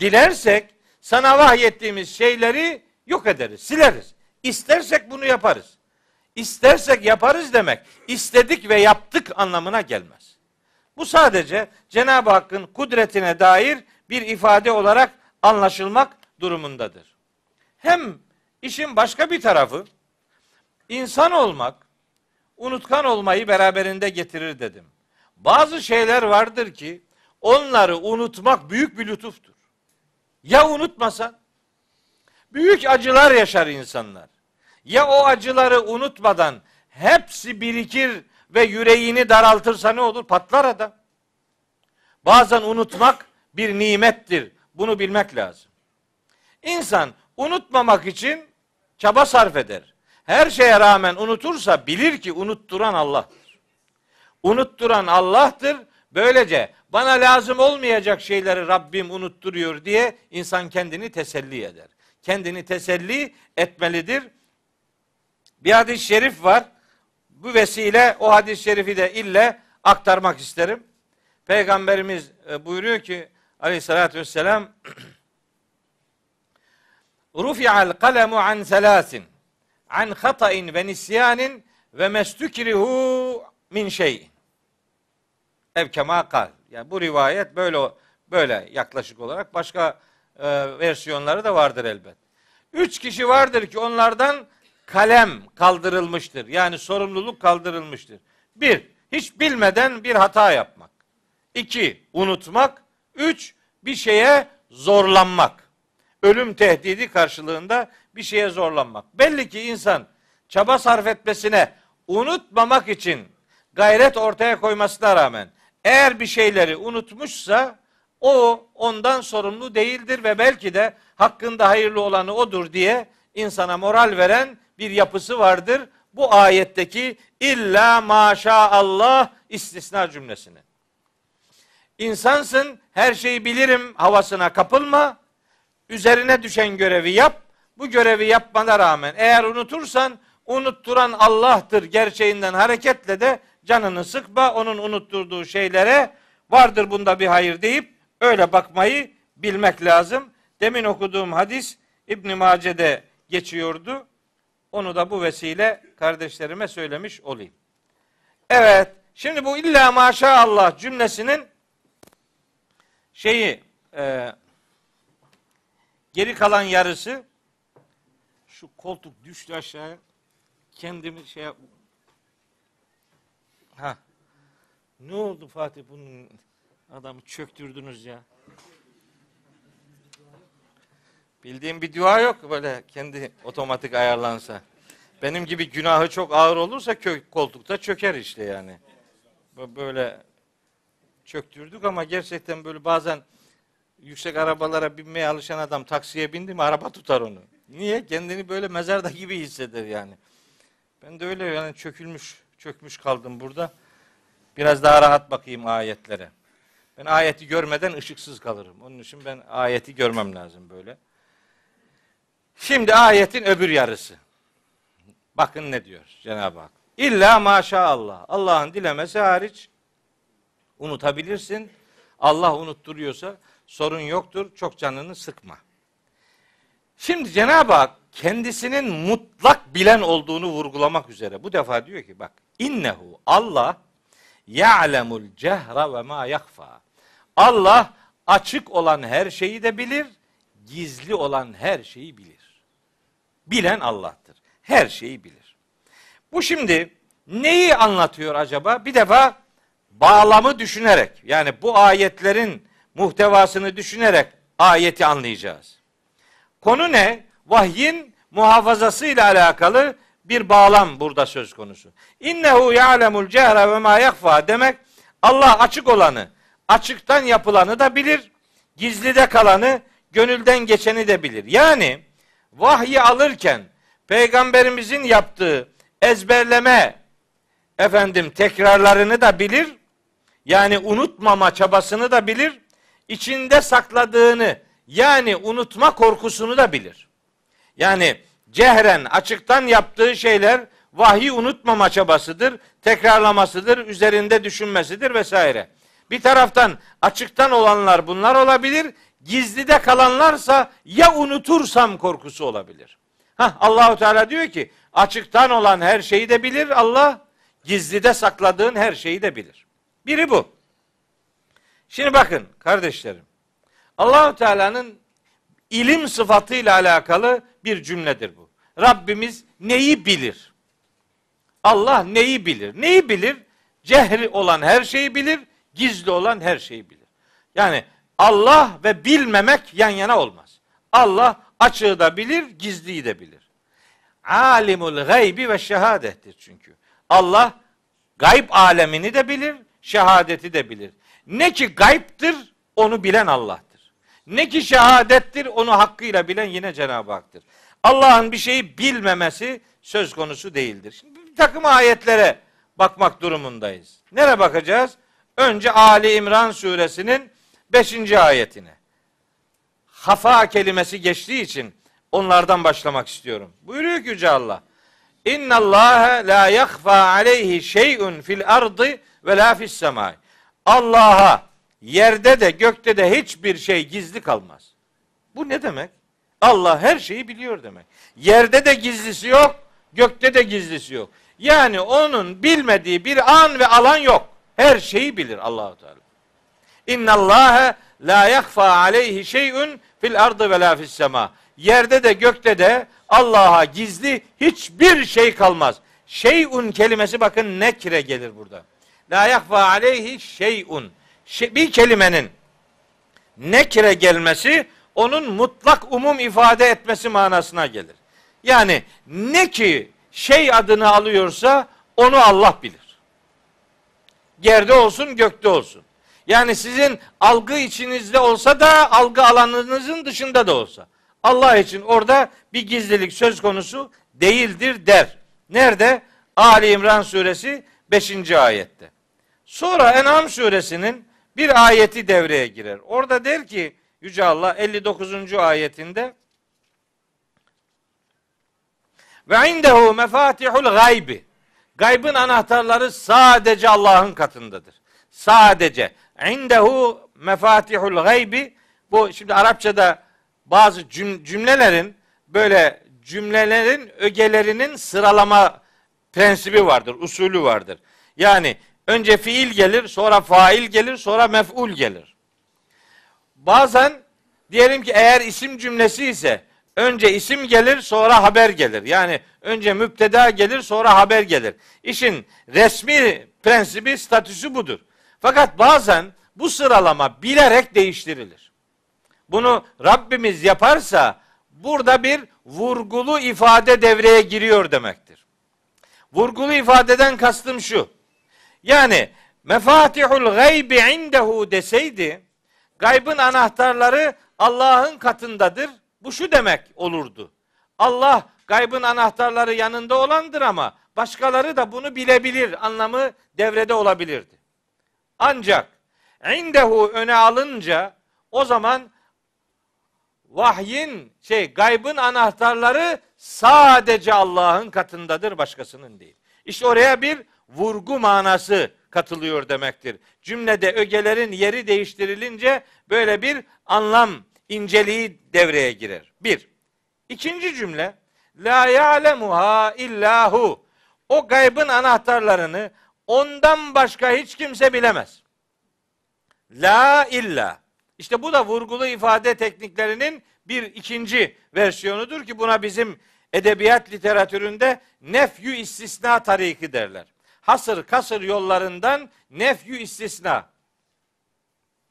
Dilersek sana vahyettiğimiz şeyleri yok ederiz, sileriz. İstersek bunu yaparız. İstersek yaparız demek istedik ve yaptık anlamına gelmez. Bu sadece Cenab-ı Hakk'ın kudretine dair bir ifade olarak anlaşılmak durumundadır. Hem işin başka bir tarafı İnsan olmak, unutkan olmayı beraberinde getirir dedim. Bazı şeyler vardır ki onları unutmak büyük bir lütuftur. Ya unutmasan? Büyük acılar yaşar insanlar. Ya o acıları unutmadan hepsi birikir ve yüreğini daraltırsa ne olur? Patlar adam. Bazen unutmak bir nimettir. Bunu bilmek lazım. İnsan unutmamak için çaba sarf eder her şeye rağmen unutursa bilir ki unutturan Allah'tır. Unutturan Allah'tır. Böylece bana lazım olmayacak şeyleri Rabbim unutturuyor diye insan kendini teselli eder. Kendini teselli etmelidir. Bir hadis-i şerif var. Bu vesile o hadis-i şerifi de ille aktarmak isterim. Peygamberimiz e, buyuruyor ki aleyhissalatü vesselam Rufi'al kalemu an selasin an hatain ve nisyanin ve mestükrihu min şeyin. Ev kema kal. Yani bu rivayet böyle böyle yaklaşık olarak başka e, versiyonları da vardır elbet. Üç kişi vardır ki onlardan kalem kaldırılmıştır. Yani sorumluluk kaldırılmıştır. Bir, hiç bilmeden bir hata yapmak. İki, unutmak. Üç, bir şeye zorlanmak. Ölüm tehdidi karşılığında bir şeye zorlanmak. Belli ki insan çaba sarf etmesine unutmamak için gayret ortaya koymasına rağmen eğer bir şeyleri unutmuşsa o ondan sorumlu değildir ve belki de hakkında hayırlı olanı odur diye insana moral veren bir yapısı vardır. Bu ayetteki illa maşaallah istisna cümlesini. İnsansın her şeyi bilirim havasına kapılma. Üzerine düşen görevi yap bu görevi yapmana rağmen eğer unutursan unutturan Allah'tır gerçeğinden hareketle de canını sıkma onun unutturduğu şeylere vardır bunda bir hayır deyip öyle bakmayı bilmek lazım. Demin okuduğum hadis İbn Mace'de geçiyordu. Onu da bu vesile kardeşlerime söylemiş olayım. Evet, şimdi bu illa maşallah cümlesinin şeyi e, geri kalan yarısı şu koltuk düştü aşağıya. Kendimi şey yap. Ha. Ne oldu Fatih bunun adamı çöktürdünüz ya. Bildiğim bir dua yok böyle kendi otomatik ayarlansa. Benim gibi günahı çok ağır olursa kök, koltukta çöker işte yani. Böyle çöktürdük ama gerçekten böyle bazen yüksek arabalara binmeye alışan adam taksiye bindi mi araba tutar onu. Niye? Kendini böyle mezarda gibi hisseder yani. Ben de öyle yani çökülmüş, çökmüş kaldım burada. Biraz daha rahat bakayım ayetlere. Ben ayeti görmeden ışıksız kalırım. Onun için ben ayeti görmem lazım böyle. Şimdi ayetin öbür yarısı. Bakın ne diyor Cenab-ı Hak. İlla maşallah. Allah'ın dilemesi hariç unutabilirsin. Allah unutturuyorsa sorun yoktur. Çok canını sıkma. Şimdi Cenab-ı Hak kendisinin mutlak bilen olduğunu vurgulamak üzere bu defa diyor ki bak innehu Allah ya'lemul cehra ve ma yakfa. Allah açık olan her şeyi de bilir, gizli olan her şeyi bilir. Bilen Allah'tır. Her şeyi bilir. Bu şimdi neyi anlatıyor acaba? Bir defa bağlamı düşünerek yani bu ayetlerin muhtevasını düşünerek ayeti anlayacağız. Konu ne? Vahyin muhafazası ile alakalı bir bağlam burada söz konusu. İnnehu ya'lemul cehre ve ma yakfa demek Allah açık olanı, açıktan yapılanı da bilir, gizlide kalanı, gönülden geçeni de bilir. Yani vahyi alırken peygamberimizin yaptığı ezberleme efendim tekrarlarını da bilir. Yani unutmama çabasını da bilir. İçinde sakladığını yani unutma korkusunu da bilir. Yani cehren açıktan yaptığı şeyler vahyi unutmama çabasıdır, tekrarlamasıdır, üzerinde düşünmesidir vesaire. Bir taraftan açıktan olanlar bunlar olabilir, gizlide kalanlarsa ya unutursam korkusu olabilir. Hah, Allahu Teala diyor ki açıktan olan her şeyi de bilir Allah, gizlide sakladığın her şeyi de bilir. Biri bu. Şimdi bakın kardeşlerim. Allahu Teala'nın ilim sıfatıyla alakalı bir cümledir bu. Rabbimiz neyi bilir? Allah neyi bilir? Neyi bilir? Cehri olan her şeyi bilir, gizli olan her şeyi bilir. Yani Allah ve bilmemek yan yana olmaz. Allah açığı da bilir, gizliyi de bilir. Alimul gaybi ve şehadettir çünkü. Allah gayb alemini de bilir, şehadeti de bilir. Ne ki gayptır onu bilen Allah. Ne ki şehadettir onu hakkıyla bilen yine Cenab-ı Hak'tır. Allah'ın bir şeyi bilmemesi söz konusu değildir. Şimdi bir takım ayetlere bakmak durumundayız. Nereye bakacağız? Önce Ali İmran suresinin 5. ayetine. Hafa kelimesi geçtiği için onlardan başlamak istiyorum. Buyuruyor ki Yüce Allah. İnna Allah la yakhfa aleyhi şey'un fil ardı ve la fis semai. Allah'a Yerde de gökte de hiçbir şey gizli kalmaz. Bu ne demek? Allah her şeyi biliyor demek. Yerde de gizlisi yok, gökte de gizlisi yok. Yani onun bilmediği bir an ve alan yok. Her şeyi bilir Allahu Teala. İnna Allaha la yahfa aleyhi şey'un fil ardı ve la fis sema. Yerde de gökte de Allah'a gizli hiçbir şey kalmaz. Şey'un kelimesi bakın nekre gelir burada. La yahfa aleyhi şey'un. Şey, bir kelimenin nekire gelmesi onun mutlak umum ifade etmesi manasına gelir. Yani ne ki şey adını alıyorsa onu Allah bilir. Yerde olsun gökte olsun. Yani sizin algı içinizde olsa da algı alanınızın dışında da olsa. Allah için orada bir gizlilik söz konusu değildir der. Nerede? Ali İmran suresi 5. ayette. Sonra En'am suresinin bir ayeti devreye girer. Orada der ki Yüce Allah 59. ayetinde ve indehu mefatihul gaybi. Gaybın anahtarları sadece Allah'ın katındadır. Sadece. indehu mefatihul gaybi. Bu şimdi Arapçada bazı cümlelerin böyle cümlelerin ögelerinin sıralama prensibi vardır, usulü vardır. Yani Önce fiil gelir, sonra fail gelir, sonra mef'ul gelir. Bazen diyelim ki eğer isim cümlesi ise önce isim gelir, sonra haber gelir. Yani önce müpteda gelir, sonra haber gelir. İşin resmi prensibi, statüsü budur. Fakat bazen bu sıralama bilerek değiştirilir. Bunu Rabbimiz yaparsa burada bir vurgulu ifade devreye giriyor demektir. Vurgulu ifadeden kastım şu. Yani mefatihul gaybi indehu deseydi gaybın anahtarları Allah'ın katındadır. Bu şu demek olurdu. Allah gaybın anahtarları yanında olandır ama başkaları da bunu bilebilir anlamı devrede olabilirdi. Ancak indehu öne alınca o zaman vahyin şey gaybın anahtarları sadece Allah'ın katındadır başkasının değil. İşte oraya bir vurgu manası katılıyor demektir. Cümlede ögelerin yeri değiştirilince böyle bir anlam inceliği devreye girer. Bir. İkinci cümle La ya'lemuha illahu. O gaybın anahtarlarını ondan başka hiç kimse bilemez. La illa. İşte bu da vurgulu ifade tekniklerinin bir ikinci versiyonudur ki buna bizim edebiyat literatüründe nefyu istisna tariki derler hasır kasır yollarından nefyu istisna.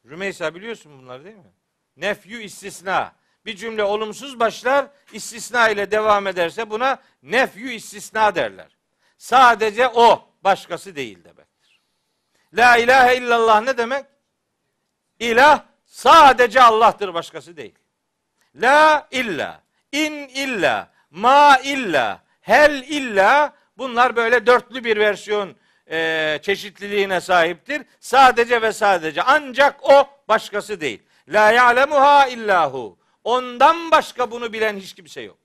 Rümeysa biliyorsun bunları değil mi? Nefyu istisna. Bir cümle olumsuz başlar, istisna ile devam ederse buna nefyu istisna derler. Sadece o, başkası değil demektir. La ilahe illallah ne demek? İlah sadece Allah'tır, başkası değil. La illa, in illa, ma illa, hel illa Bunlar böyle dörtlü bir versiyon e, çeşitliliğine sahiptir. Sadece ve sadece ancak o başkası değil. La ya'lemuha illahu. Ondan başka bunu bilen hiç kimse şey yok.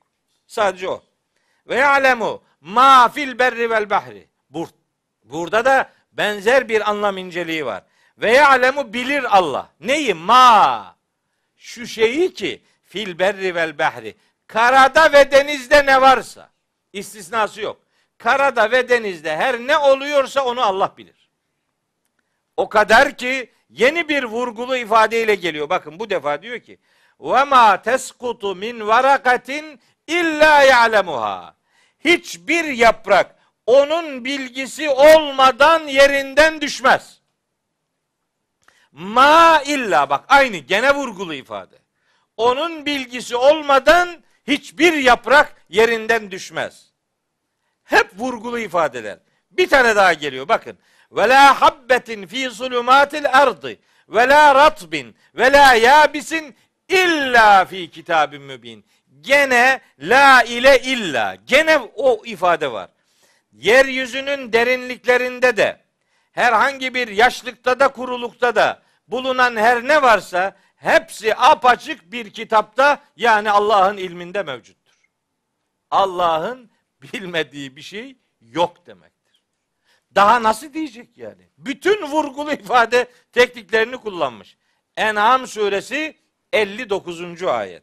Sadece o. Ve ya'lemu ma fil berri vel bahri. Burada da benzer bir anlam inceliği var. Ve ya'lemu bilir Allah. Neyi? Ma. Şu şeyi ki fil berri vel bahri. Karada ve denizde ne varsa. İstisnası yok karada ve denizde her ne oluyorsa onu Allah bilir. O kadar ki yeni bir vurgulu ifadeyle geliyor. Bakın bu defa diyor ki ve ma teskutu min varakatin illa ya'lemuha. Hiçbir yaprak onun bilgisi olmadan yerinden düşmez. Ma illa bak aynı gene vurgulu ifade. Onun bilgisi olmadan hiçbir yaprak yerinden düşmez. Hep vurgulu ifadeler. Bir tane daha geliyor bakın. Ve la habbetin fi zulumatil erdi ve la ratbin ve la yabisin illa fi kitabim mübin. Gene la ile illa. Gene o ifade var. Yeryüzünün derinliklerinde de herhangi bir yaşlıkta da kurulukta da bulunan her ne varsa hepsi apaçık bir kitapta yani Allah'ın ilminde mevcuttur. Allah'ın bilmediği bir şey yok demektir. Daha nasıl diyecek yani? Bütün vurgulu ifade tekniklerini kullanmış. En'am suresi 59. ayet.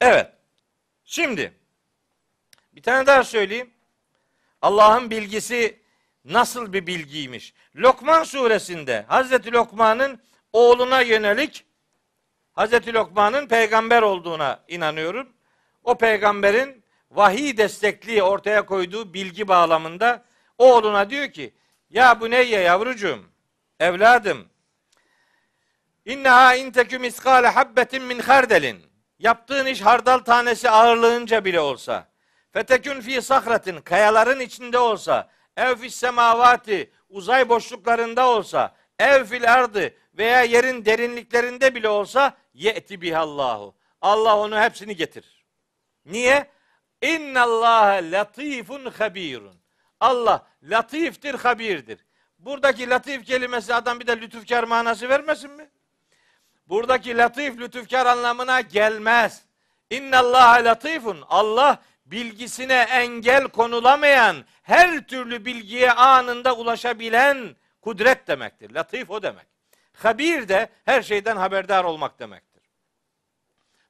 Evet. Şimdi bir tane daha söyleyeyim. Allah'ın bilgisi nasıl bir bilgiymiş? Lokman suresinde Hazreti Lokman'ın oğluna yönelik Hazreti Lokman'ın peygamber olduğuna inanıyorum. O peygamberin vahiy destekli ortaya koyduğu bilgi bağlamında oğluna diyor ki ya bu neye yavrucuğum evladım İnneha intekü miskale habbetin min hardelin. Yaptığın iş hardal tanesi ağırlığınca bile olsa. Fetekün fi sahratin kayaların içinde olsa. Ev fis semavati uzay boşluklarında olsa. Ev fil erdi veya yerin derinliklerinde bile olsa ye'ti bihallahu. Allah onu hepsini getirir Niye? İnna Allah latifun habirun. Allah latiftir, habirdir. Buradaki latif kelimesi adam bir de lütufkar manası vermesin mi? Buradaki latif lütufkar anlamına gelmez. İnna Allah latifun. Allah bilgisine engel konulamayan, her türlü bilgiye anında ulaşabilen kudret demektir. Latif o demek. Habir de her şeyden haberdar olmak demektir.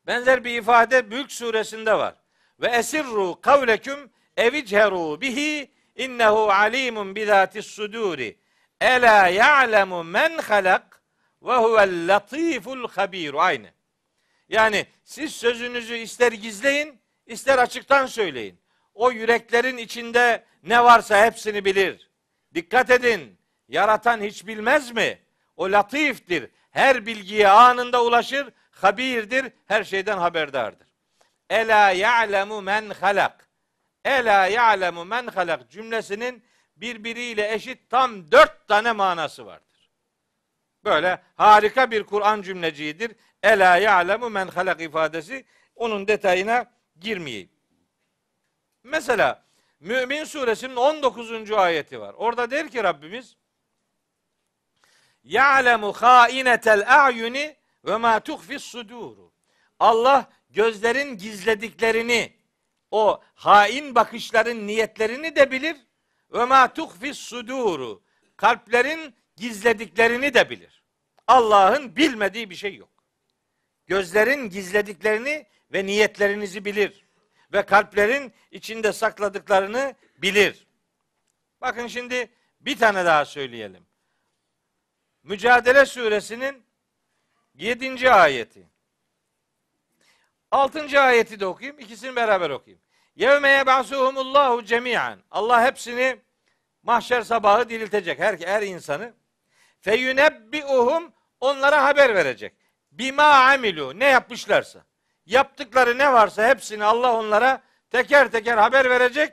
Benzer bir ifade Mülk suresinde var ve esirru kavleküm evicheru bihi innehu alimun bizatis suduri ela ya'lemu men halak ve huvel latiful habir aynı. Yani siz sözünüzü ister gizleyin, ister açıktan söyleyin. O yüreklerin içinde ne varsa hepsini bilir. Dikkat edin. Yaratan hiç bilmez mi? O latiftir. Her bilgiye anında ulaşır, habirdir, her şeyden haberdardır. Ela ya'lemu men halak. Ela ya'lemu men halak cümlesinin birbiriyle eşit tam dört tane manası vardır. Böyle harika bir Kur'an cümleciğidir. Ela ya'lemu men halak ifadesi onun detayına girmeyeyim. Mesela Mümin suresinin 19. ayeti var. Orada der ki Rabbimiz Ya'lemu hainetel a'yuni ve ma tuhfis suduru. Allah gözlerin gizlediklerini, o hain bakışların niyetlerini de bilir. Ve ma tuhfis suduru. Kalplerin gizlediklerini de bilir. Allah'ın bilmediği bir şey yok. Gözlerin gizlediklerini ve niyetlerinizi bilir. Ve kalplerin içinde sakladıklarını bilir. Bakın şimdi bir tane daha söyleyelim. Mücadele suresinin 7. ayeti. 6. ayeti de okuyayım. İkisini beraber okuyayım. Yevme yeb'asuhumullahu cemiyan. Allah hepsini mahşer sabahı diriltecek her her insanı. Feyunebbiuhum onlara haber verecek. Bima amilu ne yapmışlarsa. Yaptıkları ne varsa hepsini Allah onlara teker teker haber verecek.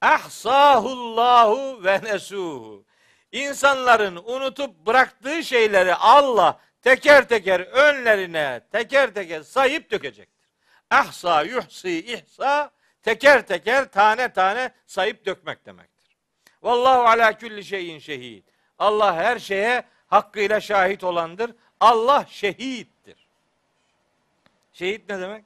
Ahsahullahu ve nesuhu. İnsanların unutup bıraktığı şeyleri Allah teker teker önlerine teker teker sayıp dökecek ahsa yuhsi ihsa teker teker tane tane sayıp dökmek demektir. Vallahu ala külli şeyin şehid. Allah her şeye hakkıyla şahit olandır. Allah şehittir. Şehit ne demek?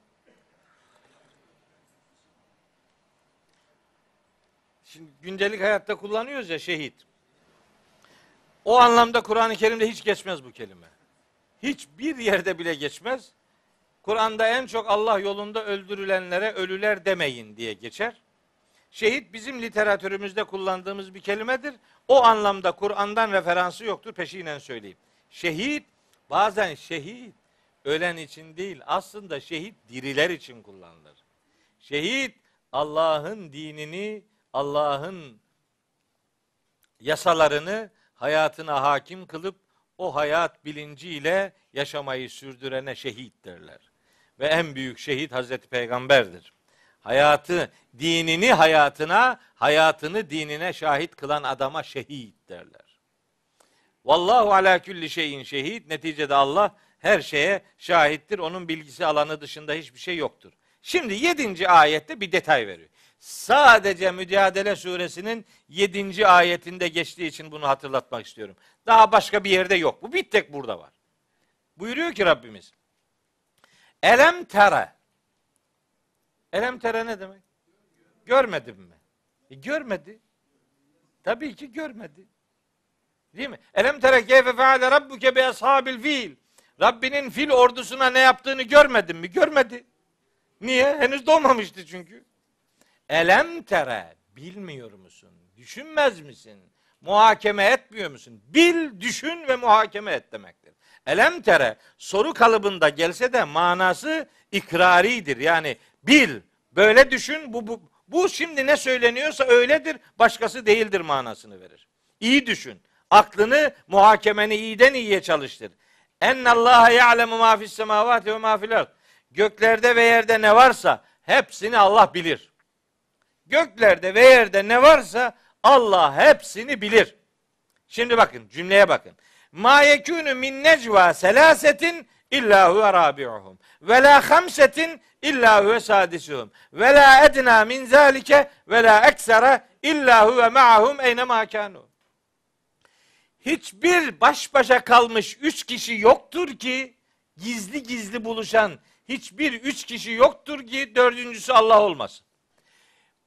Şimdi gündelik hayatta kullanıyoruz ya şehit. O anlamda Kur'an-ı Kerim'de hiç geçmez bu kelime. Hiçbir yerde bile geçmez. Kur'an'da en çok Allah yolunda öldürülenlere ölüler demeyin diye geçer. Şehit bizim literatürümüzde kullandığımız bir kelimedir. O anlamda Kur'an'dan referansı yoktur peşinen söyleyeyim. Şehit bazen şehit ölen için değil aslında şehit diriler için kullanılır. Şehit Allah'ın dinini, Allah'ın yasalarını hayatına hakim kılıp o hayat bilinciyle yaşamayı sürdürene şehit derler ve en büyük şehit Hazreti Peygamber'dir. Hayatı, dinini hayatına, hayatını dinine şahit kılan adama şehit derler. Vallahu ala külli şeyin şehit. Neticede Allah her şeye şahittir. Onun bilgisi alanı dışında hiçbir şey yoktur. Şimdi 7. ayette bir detay veriyor. Sadece Mücadele Suresinin 7. ayetinde geçtiği için bunu hatırlatmak istiyorum. Daha başka bir yerde yok. Bu bir tek burada var. Buyuruyor ki Rabbimiz. Elem tere. Elem tere ne demek? Görmedim mi? E, görmedi. Tabii ki görmedi. Değil mi? Elem tere keyfe feale rabbuke bi ashabil fil. Rabbinin fil ordusuna ne yaptığını görmedin mi? Görmedi. Niye? Henüz doğmamıştı çünkü. Elem tere bilmiyor musun? Düşünmez misin? Muhakeme etmiyor musun? Bil, düşün ve muhakeme et demek elem tere soru kalıbında gelse de manası ikraridir. Yani bil, böyle düşün, bu, bu, bu şimdi ne söyleniyorsa öyledir, başkası değildir manasını verir. İyi düşün. Aklını, muhakemeni iyiden iyiye çalıştır. Ennallaha ya'lemu ma fis semavati ve ma fil Göklerde ve yerde ne varsa hepsini Allah bilir. Göklerde ve yerde ne varsa Allah hepsini bilir. Şimdi bakın cümleye bakın ma yekunu min necva selasetin illa huve rabi'uhum ve la hamsetin illa huve sadisuhum ve la edna min zalike ve la eksera illa huve ma'ahum eyne makanu. Hiçbir baş başa kalmış üç kişi yoktur ki gizli gizli buluşan hiçbir üç kişi yoktur ki dördüncüsü Allah olmasın.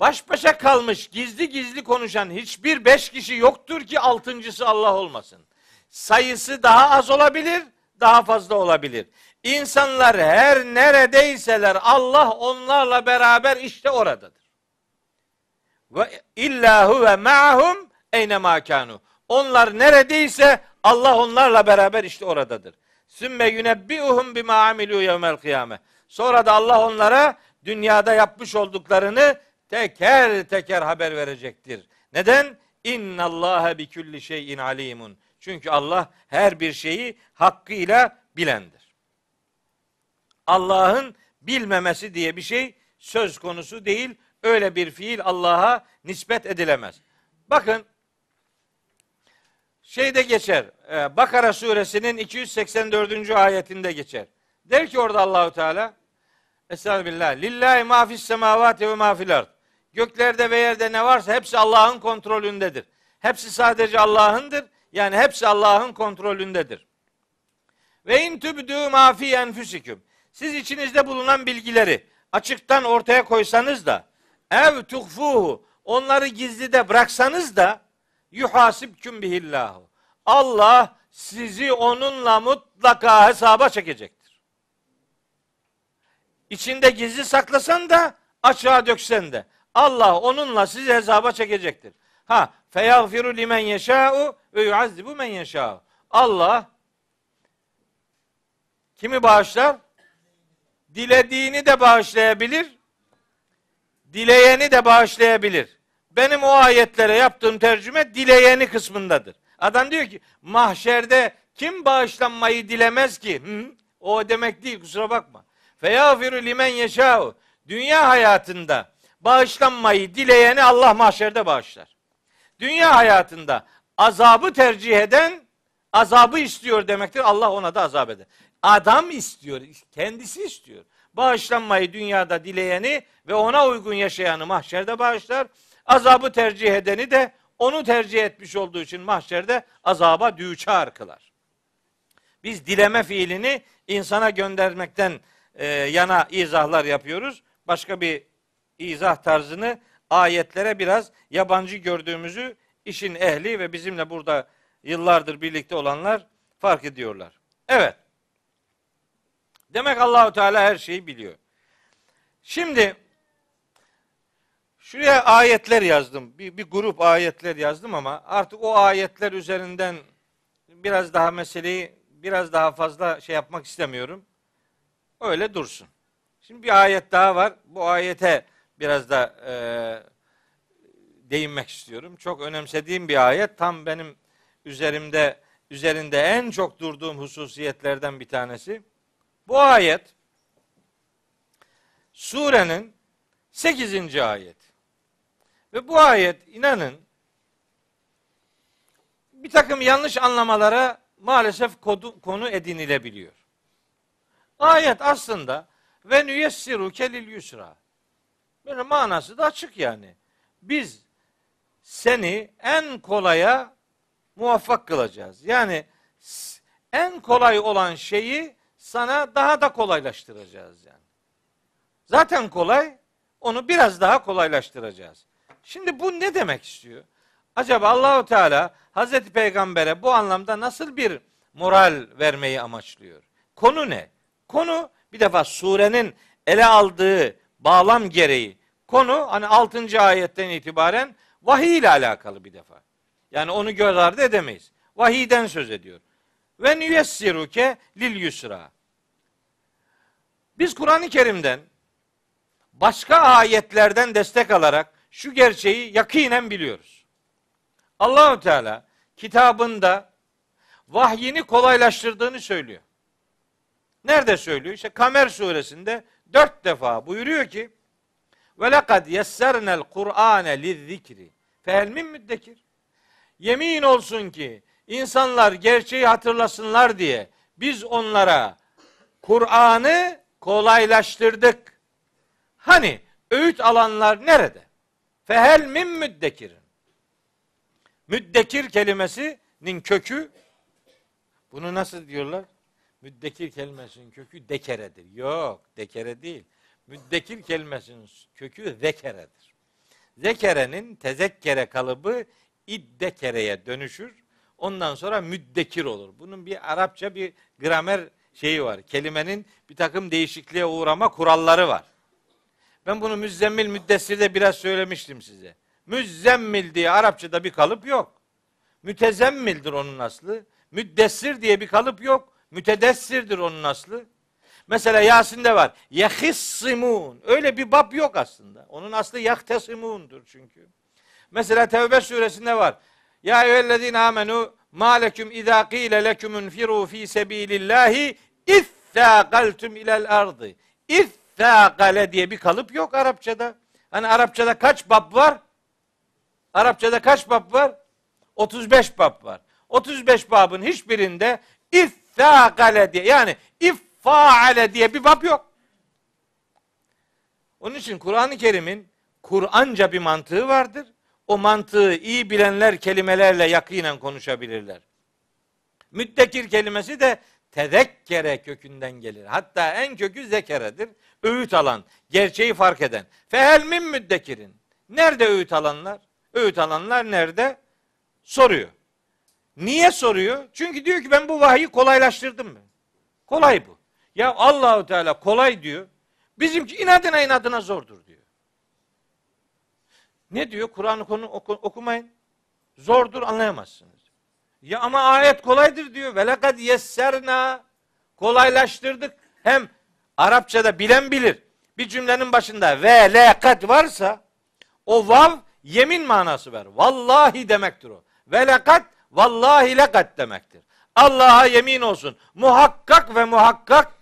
Baş başa kalmış gizli gizli konuşan hiçbir beş kişi yoktur ki altıncısı Allah olmasın sayısı daha az olabilir, daha fazla olabilir. İnsanlar her neredeyseler Allah onlarla beraber işte oradadır. Ve illahu ve ma'hum eyne makanu. Onlar neredeyse Allah onlarla beraber işte oradadır. Sümme yunebbiuhum bima amilu yevmel kıyame. Sonra da Allah onlara dünyada yapmış olduklarını teker teker haber verecektir. Neden? İnna Allaha bi kulli şeyin alimun. Çünkü Allah her bir şeyi hakkıyla bilendir. Allah'ın bilmemesi diye bir şey söz konusu değil. Öyle bir fiil Allah'a nispet edilemez. Bakın şeyde geçer. E, Bakara suresinin 284. ayetinde geçer. Der ki orada Allahu Teala Estağfirullah. Lillahi ma fis semavati ve ma fil ard. Göklerde ve yerde ne varsa hepsi Allah'ın kontrolündedir. Hepsi sadece Allah'ındır yani hepsi Allah'ın kontrolündedir. Ve in tübdü ma fi enfüsiküm. Siz içinizde bulunan bilgileri açıktan ortaya koysanız da ev tuhfuhu onları gizlide bıraksanız da küm bihillahu. Allah sizi onunla mutlaka hesaba çekecektir. İçinde gizli saklasan da açığa döksen de Allah onunla sizi hesaba çekecektir. Ha feyagfiru limen yeşâ'u ve yuazzibu men yeşâ'u. Allah kimi bağışlar? Dilediğini de bağışlayabilir, dileyeni de bağışlayabilir. Benim o ayetlere yaptığım tercüme dileyeni kısmındadır. Adam diyor ki mahşerde kim bağışlanmayı dilemez ki? Hı? O demek değil kusura bakma. Feyafiru limen yeşâ'u. Dünya hayatında bağışlanmayı dileyeni Allah mahşerde bağışlar dünya hayatında azabı tercih eden azabı istiyor demektir. Allah ona da azap eder. Adam istiyor, kendisi istiyor. Bağışlanmayı dünyada dileyeni ve ona uygun yaşayanı mahşerde bağışlar. Azabı tercih edeni de onu tercih etmiş olduğu için mahşerde azaba düçar kılar. Biz dileme fiilini insana göndermekten e, yana izahlar yapıyoruz. Başka bir izah tarzını ayetlere biraz yabancı gördüğümüzü işin ehli ve bizimle burada yıllardır birlikte olanlar fark ediyorlar. Evet. Demek Allahu Teala her şeyi biliyor. Şimdi şuraya ayetler yazdım. Bir, bir grup ayetler yazdım ama artık o ayetler üzerinden biraz daha meseleyi biraz daha fazla şey yapmak istemiyorum. Öyle dursun. Şimdi bir ayet daha var. Bu ayete biraz da e, değinmek istiyorum. Çok önemsediğim bir ayet. Tam benim üzerimde üzerinde en çok durduğum hususiyetlerden bir tanesi. Bu ayet surenin 8. ayet. Ve bu ayet inanın bir takım yanlış anlamalara maalesef konu edinilebiliyor. Ayet aslında ve nüyessiru kelil yusra. Böyle manası da açık yani. Biz seni en kolaya muvaffak kılacağız. Yani en kolay olan şeyi sana daha da kolaylaştıracağız yani. Zaten kolay, onu biraz daha kolaylaştıracağız. Şimdi bu ne demek istiyor? Acaba Allahu Teala Hazreti Peygamber'e bu anlamda nasıl bir moral vermeyi amaçlıyor? Konu ne? Konu bir defa surenin ele aldığı bağlam gereği Konu hani 6. ayetten itibaren vahiy ile alakalı bir defa. Yani onu göz ardı edemeyiz. Vahiyden söz ediyor. Ve nüyessiruke lil yusra. Biz Kur'an-ı Kerim'den başka ayetlerden destek alarak şu gerçeği yakinen biliyoruz. Allahü Teala kitabında vahyini kolaylaştırdığını söylüyor. Nerede söylüyor? İşte Kamer suresinde dört defa buyuruyor ki ve lekad yessernel Kur'ane lizzikri. Fehel min müddekir. Yemin olsun ki insanlar gerçeği hatırlasınlar diye biz onlara Kur'an'ı kolaylaştırdık. Hani öğüt alanlar nerede? Fehel min müddekirin. Müddekir kelimesinin kökü bunu nasıl diyorlar? Müddekir kelimesinin kökü dekeredir. Yok, dekere değil müddekir kelimesinin kökü zekeredir. Zekerenin tezekkere kalıbı iddekereye dönüşür. Ondan sonra müddekir olur. Bunun bir Arapça bir gramer şeyi var. Kelimenin bir takım değişikliğe uğrama kuralları var. Ben bunu müzzemmil müddessirde biraz söylemiştim size. Müzzemmil diye Arapçada bir kalıp yok. Mütezemmildir onun aslı. Müddessir diye bir kalıp yok. Mütedessirdir onun aslı. Mesela Yasin'de var. Yehissimun. Öyle bir bab yok aslında. Onun aslı yahtesimundur çünkü. Mesela Tevbe suresinde var. Ya eyyühellezine amenu ma leküm izâ qîle leküm unfiru fî sebîlillâhi izzâgaltüm ilel ardı. İzzâgale diye bir kalıp yok Arapçada. Hani Arapçada kaç bab var? Arapçada kaç bab var? 35 bab var. 35 babın hiçbirinde izzâgale diye yani if faale diye bir bab yok. Onun için Kur'an-ı Kerim'in Kur'anca bir mantığı vardır. O mantığı iyi bilenler kelimelerle yakinen konuşabilirler. Müddekir kelimesi de tedekkere kökünden gelir. Hatta en kökü zekeredir. Öğüt alan, gerçeği fark eden. Fehel min müddekirin. Nerede öğüt alanlar? Öğüt alanlar nerede? Soruyor. Niye soruyor? Çünkü diyor ki ben bu vahyi kolaylaştırdım mı? Kolay bu. Ya Allahu Teala kolay diyor. Bizimki inadına inadına zordur diyor. Ne diyor? Kur'an'ı oku okumayın. Zordur anlayamazsınız. Ya ama ayet kolaydır diyor. Velakad yesserna kolaylaştırdık. Hem Arapçada bilen bilir. Bir cümlenin başında ve lekad varsa o vav yemin manası ver. Vallahi demektir o. Ve lekad vallahi lekad demektir. Allah'a yemin olsun. Muhakkak ve muhakkak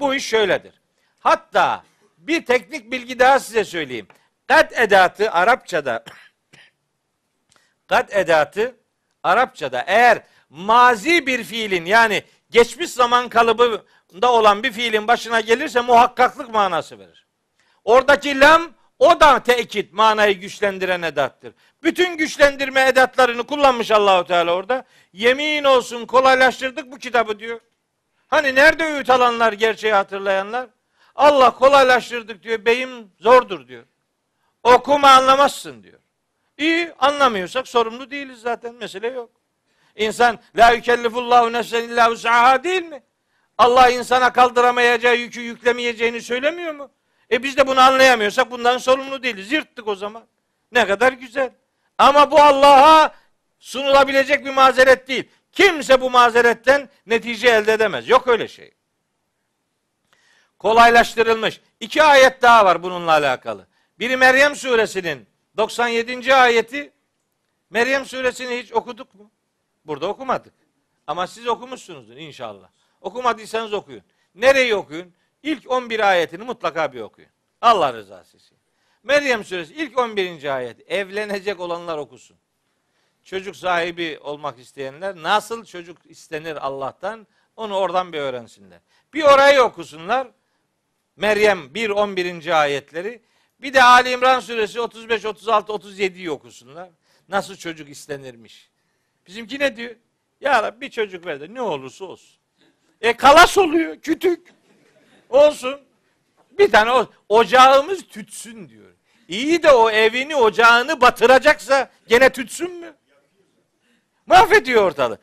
bu iş şöyledir. Hatta bir teknik bilgi daha size söyleyeyim. Kat edatı Arapçada Kat edatı Arapçada eğer mazi bir fiilin yani geçmiş zaman kalıbında olan bir fiilin başına gelirse muhakkaklık manası verir. Oradaki lam o da tekit manayı güçlendiren edattır. Bütün güçlendirme edatlarını kullanmış Allahu Teala orada. Yemin olsun kolaylaştırdık bu kitabı diyor. Hani nerede öğüt alanlar gerçeği hatırlayanlar? Allah kolaylaştırdık diyor. Beyim zordur diyor. Okuma anlamazsın diyor. İyi anlamıyorsak sorumlu değiliz zaten. Mesele yok. İnsan la yükellifullahu nefsen illa usaha değil mi? Allah insana kaldıramayacağı yükü yüklemeyeceğini söylemiyor mu? E biz de bunu anlayamıyorsak bundan sorumlu değiliz. Yırttık o zaman. Ne kadar güzel. Ama bu Allah'a sunulabilecek bir mazeret değil. Kimse bu mazeretten netice elde edemez. Yok öyle şey. Kolaylaştırılmış. İki ayet daha var bununla alakalı. Biri Meryem suresinin 97. ayeti. Meryem suresini hiç okuduk mu? Burada okumadık. Ama siz okumuşsunuzdur inşallah. Okumadıysanız okuyun. Nereyi okuyun? İlk 11 ayetini mutlaka bir okuyun. Allah rızası için. Meryem suresi ilk 11. ayet. Evlenecek olanlar okusun çocuk sahibi olmak isteyenler nasıl çocuk istenir Allah'tan onu oradan bir öğrensinler. Bir orayı okusunlar. Meryem 1 11. ayetleri. Bir de Ali İmran suresi 35 36 37'yi okusunlar. Nasıl çocuk istenirmiş. Bizimki ne diyor? Ya Rabbi bir çocuk ver de ne olursa olsun. E kalas oluyor, kütük. Olsun. Bir tane o, ocağımız tütsün diyor. İyi de o evini, ocağını batıracaksa gene tütsün mü? Mahvediyor ortalığı.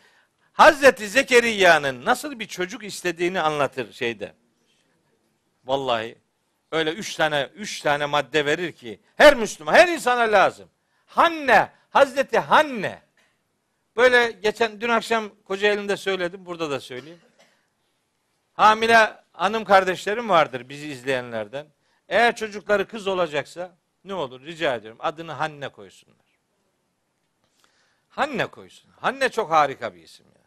Hazreti Zekeriya'nın nasıl bir çocuk istediğini anlatır şeyde. Vallahi öyle üç tane üç tane madde verir ki her Müslüman, her insana lazım. Hanne, Hazreti Hanne. Böyle geçen dün akşam koca elinde söyledim, burada da söyleyeyim. Hamile hanım kardeşlerim vardır bizi izleyenlerden. Eğer çocukları kız olacaksa ne olur rica ediyorum adını Hanne koysunlar. Hanne koysun. Hanne çok harika bir isim ya.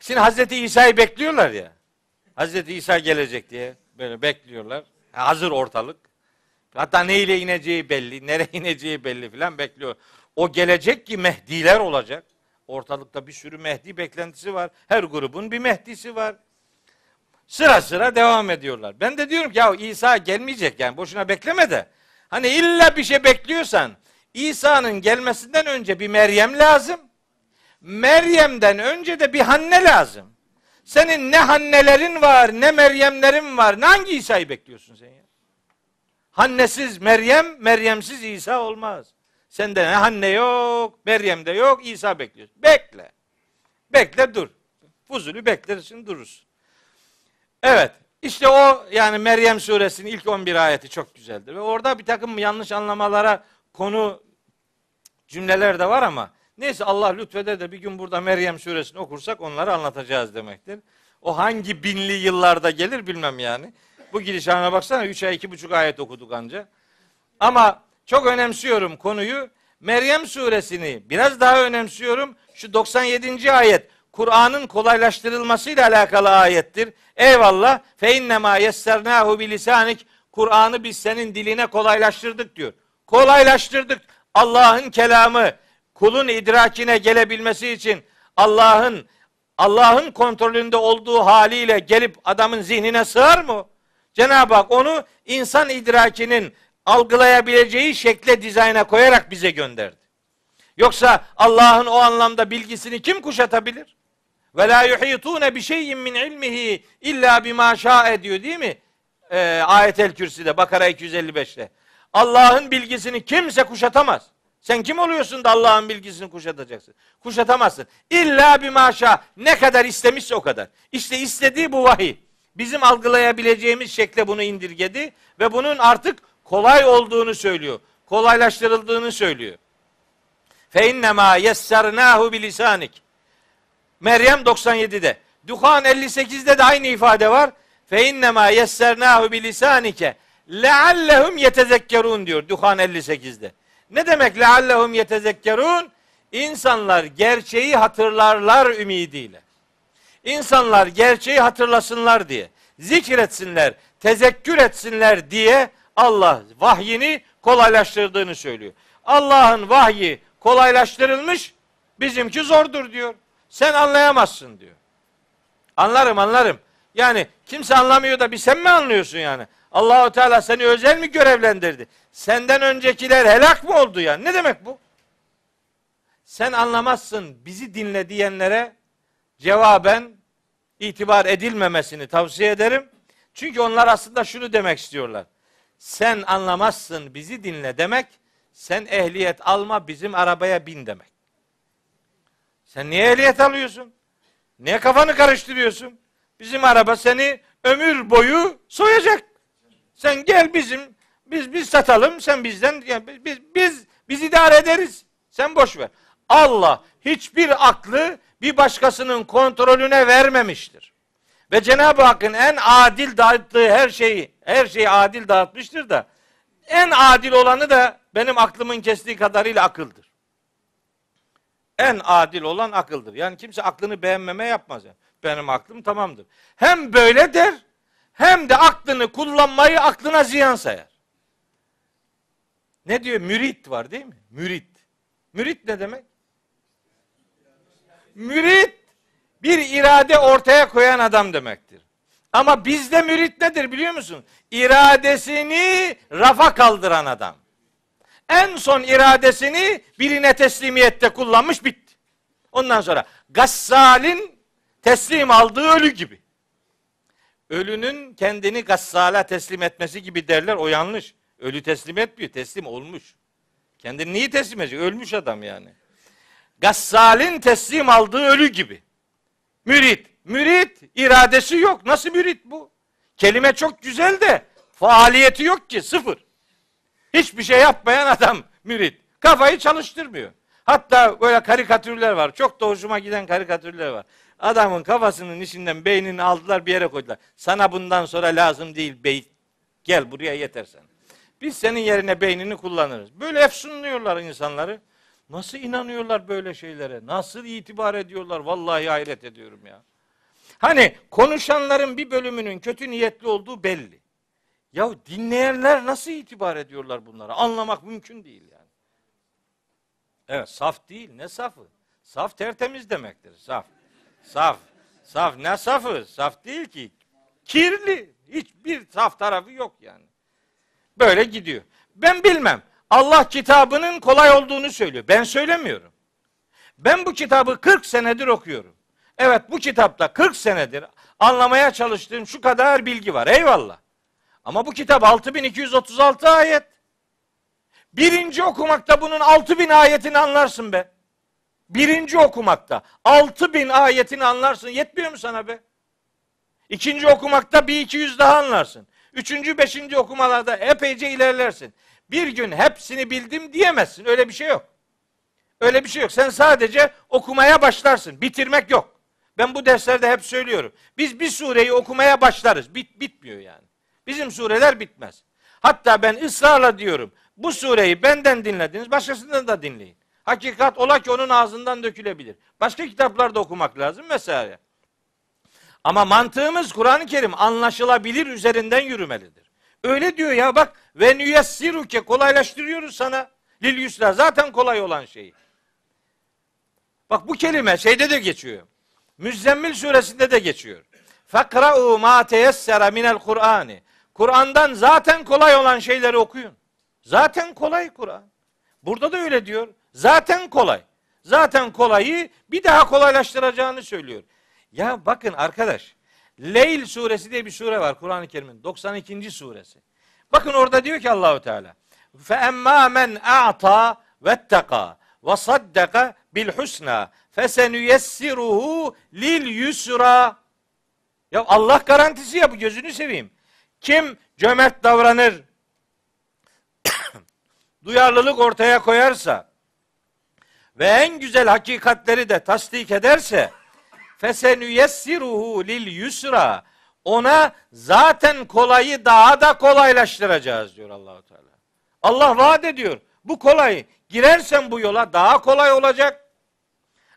Şimdi Hazreti İsa'yı bekliyorlar ya. Hazreti İsa gelecek diye böyle bekliyorlar. Yani hazır ortalık. Hatta neyle ineceği belli, nereye ineceği belli filan bekliyor. O gelecek ki Mehdiler olacak. Ortalıkta bir sürü Mehdi beklentisi var. Her grubun bir Mehdisi var. Sıra sıra devam ediyorlar. Ben de diyorum ki ya İsa gelmeyecek yani boşuna bekleme de. Hani illa bir şey bekliyorsan İsa'nın gelmesinden önce bir Meryem lazım. Meryem'den önce de bir Hanne lazım. Senin ne Hannelerin var, ne Meryemlerin var. Ne hangi İsa'yı bekliyorsun sen ya? Hannesiz Meryem, Meryemsiz İsa olmaz. Sende ne Hanne yok, Meryem de yok, İsa bekliyor. Bekle. Bekle dur. Fuzuli beklersin durursun. Evet. İşte o yani Meryem suresinin ilk 11 ayeti çok güzeldir. Ve orada bir takım yanlış anlamalara konu cümleler de var ama neyse Allah lütfeder de bir gün burada Meryem suresini okursak onları anlatacağız demektir. O hangi binli yıllarda gelir bilmem yani. Bu gidişana baksana 3 ay 2,5 ayet okuduk anca. Ama çok önemsiyorum konuyu. Meryem suresini biraz daha önemsiyorum. Şu 97. ayet Kur'an'ın kolaylaştırılmasıyla alakalı ayettir. Eyvallah. Fe innema yessernahu bilisanik. Kur'an'ı biz senin diline kolaylaştırdık diyor. Kolaylaştırdık. Allah'ın kelamı kulun idrakine gelebilmesi için Allah'ın Allah'ın kontrolünde olduğu haliyle gelip adamın zihnine sığar mı? Cenab-ı Hak onu insan idrakinin algılayabileceği şekle dizayna koyarak bize gönderdi. Yoksa Allah'ın o anlamda bilgisini kim kuşatabilir? Ve la yuhitune bi şeyin min ilmihi illa bima şa'e ediyor, değil mi? Ee, Ayet-el Kürsi'de Bakara 255'te. Allah'ın bilgisini kimse kuşatamaz. Sen kim oluyorsun da Allah'ın bilgisini kuşatacaksın? Kuşatamazsın. İlla bir maşa ne kadar istemişse o kadar. İşte istediği bu vahiy. Bizim algılayabileceğimiz şekle bunu indirgedi ve bunun artık kolay olduğunu söylüyor. Kolaylaştırıldığını söylüyor. Fe innema yessarnahu bilisanik. Meryem 97'de. Duhan 58'de de aynı ifade var. Fe innema yessarnahu bilisanike leallehum yetezekkerun diyor Duhan 58'de. Ne demek leallehum yetezekkerun? İnsanlar gerçeği hatırlarlar ümidiyle. İnsanlar gerçeği hatırlasınlar diye, zikretsinler, tezekkür etsinler diye Allah vahyini kolaylaştırdığını söylüyor. Allah'ın vahyi kolaylaştırılmış, bizimki zordur diyor. Sen anlayamazsın diyor. Anlarım anlarım. Yani kimse anlamıyor da bir sen mi anlıyorsun yani? Allahu Teala seni özel mi görevlendirdi? Senden öncekiler helak mı oldu ya? Ne demek bu? Sen anlamazsın bizi dinle diyenlere cevaben itibar edilmemesini tavsiye ederim. Çünkü onlar aslında şunu demek istiyorlar. Sen anlamazsın bizi dinle demek, sen ehliyet alma bizim arabaya bin demek. Sen niye ehliyet alıyorsun? Niye kafanı karıştırıyorsun? Bizim araba seni ömür boyu soyacak. Sen gel bizim biz biz satalım sen bizden yani biz biz biz idare ederiz. Sen boş ver. Allah hiçbir aklı bir başkasının kontrolüne vermemiştir. Ve Cenab-ı Hakk'ın en adil dağıttığı her şeyi, her şeyi adil dağıtmıştır da en adil olanı da benim aklımın kestiği kadarıyla akıldır. En adil olan akıldır. Yani kimse aklını beğenmeme yapmaz. Yani. Benim aklım tamamdır. Hem böyle der hem de aklını kullanmayı aklına ziyan sayar. Ne diyor? Mürit var değil mi? Mürit. Mürit ne demek? Mürit bir irade ortaya koyan adam demektir. Ama bizde mürit nedir biliyor musun? İradesini rafa kaldıran adam. En son iradesini birine teslimiyette kullanmış bitti. Ondan sonra gassalin teslim aldığı ölü gibi. Ölünün kendini gassala teslim etmesi gibi derler. O yanlış. Ölü teslim etmiyor. Teslim olmuş. Kendini niye teslim edecek? Ölmüş adam yani. Gassalin teslim aldığı ölü gibi. Mürit. Mürit iradesi yok. Nasıl mürit bu? Kelime çok güzel de faaliyeti yok ki sıfır. Hiçbir şey yapmayan adam mürit. Kafayı çalıştırmıyor. Hatta böyle karikatürler var. Çok da hoşuma giden karikatürler var. Adamın kafasının içinden beynini aldılar bir yere koydular. Sana bundan sonra lazım değil beyt. Gel buraya yeter sen. Biz senin yerine beynini kullanırız. Böyle efsunluyorlar insanları. Nasıl inanıyorlar böyle şeylere? Nasıl itibar ediyorlar? Vallahi hayret ediyorum ya. Hani konuşanların bir bölümünün kötü niyetli olduğu belli. Ya dinleyenler nasıl itibar ediyorlar bunlara? Anlamak mümkün değil. Ya. Evet saf değil ne safı? Saf tertemiz demektir saf. Saf. Saf ne safı? Saf değil ki. Kirli. Hiçbir saf tarafı yok yani. Böyle gidiyor. Ben bilmem. Allah kitabının kolay olduğunu söylüyor. Ben söylemiyorum. Ben bu kitabı 40 senedir okuyorum. Evet bu kitapta 40 senedir anlamaya çalıştığım şu kadar bilgi var. Eyvallah. Ama bu kitap 6236 ayet. Birinci okumakta bunun altı bin ayetini anlarsın be. Birinci okumakta altı bin ayetini anlarsın. Yetmiyor mu sana be? İkinci okumakta bir iki yüz daha anlarsın. Üçüncü, beşinci okumalarda epeyce ilerlersin. Bir gün hepsini bildim diyemezsin. Öyle bir şey yok. Öyle bir şey yok. Sen sadece okumaya başlarsın. Bitirmek yok. Ben bu derslerde hep söylüyorum. Biz bir sureyi okumaya başlarız. Bit, bitmiyor yani. Bizim sureler bitmez. Hatta ben ısrarla diyorum. Bu sureyi benden dinlediniz, başkasından da dinleyin. Hakikat ola ki onun ağzından dökülebilir. Başka kitaplar da okumak lazım vesaire. Ama mantığımız Kur'an-ı Kerim anlaşılabilir üzerinden yürümelidir. Öyle diyor ya bak ve nüyessiruke kolaylaştırıyoruz sana. Lil yusra zaten kolay olan şeyi. Bak bu kelime şeyde de geçiyor. Müzzemmil suresinde de geçiyor. Fakra'u ma teyessera minel Kur'ani. Kur'an'dan zaten kolay olan şeyleri okuyun. Zaten kolay Kur'an. Burada da öyle diyor. Zaten kolay. Zaten kolayı bir daha kolaylaştıracağını söylüyor. Ya bakın arkadaş. Leyl suresi diye bir sure var Kur'an-ı Kerim'in 92. suresi. Bakın orada diyor ki Allahu Teala. Fe emma men a'ta vettaka ve saddaka bil husna fesenüyessiruhu lil yusra. Ya Allah garantisi ya bu gözünü seveyim. Kim cömert davranır, duyarlılık ortaya koyarsa ve en güzel hakikatleri de tasdik ederse fesenü fesenüyessiruhu lil yusra ona zaten kolayı daha da kolaylaştıracağız diyor Allahu Teala. Allah vaat ediyor. Bu kolay. Girersen bu yola daha kolay olacak.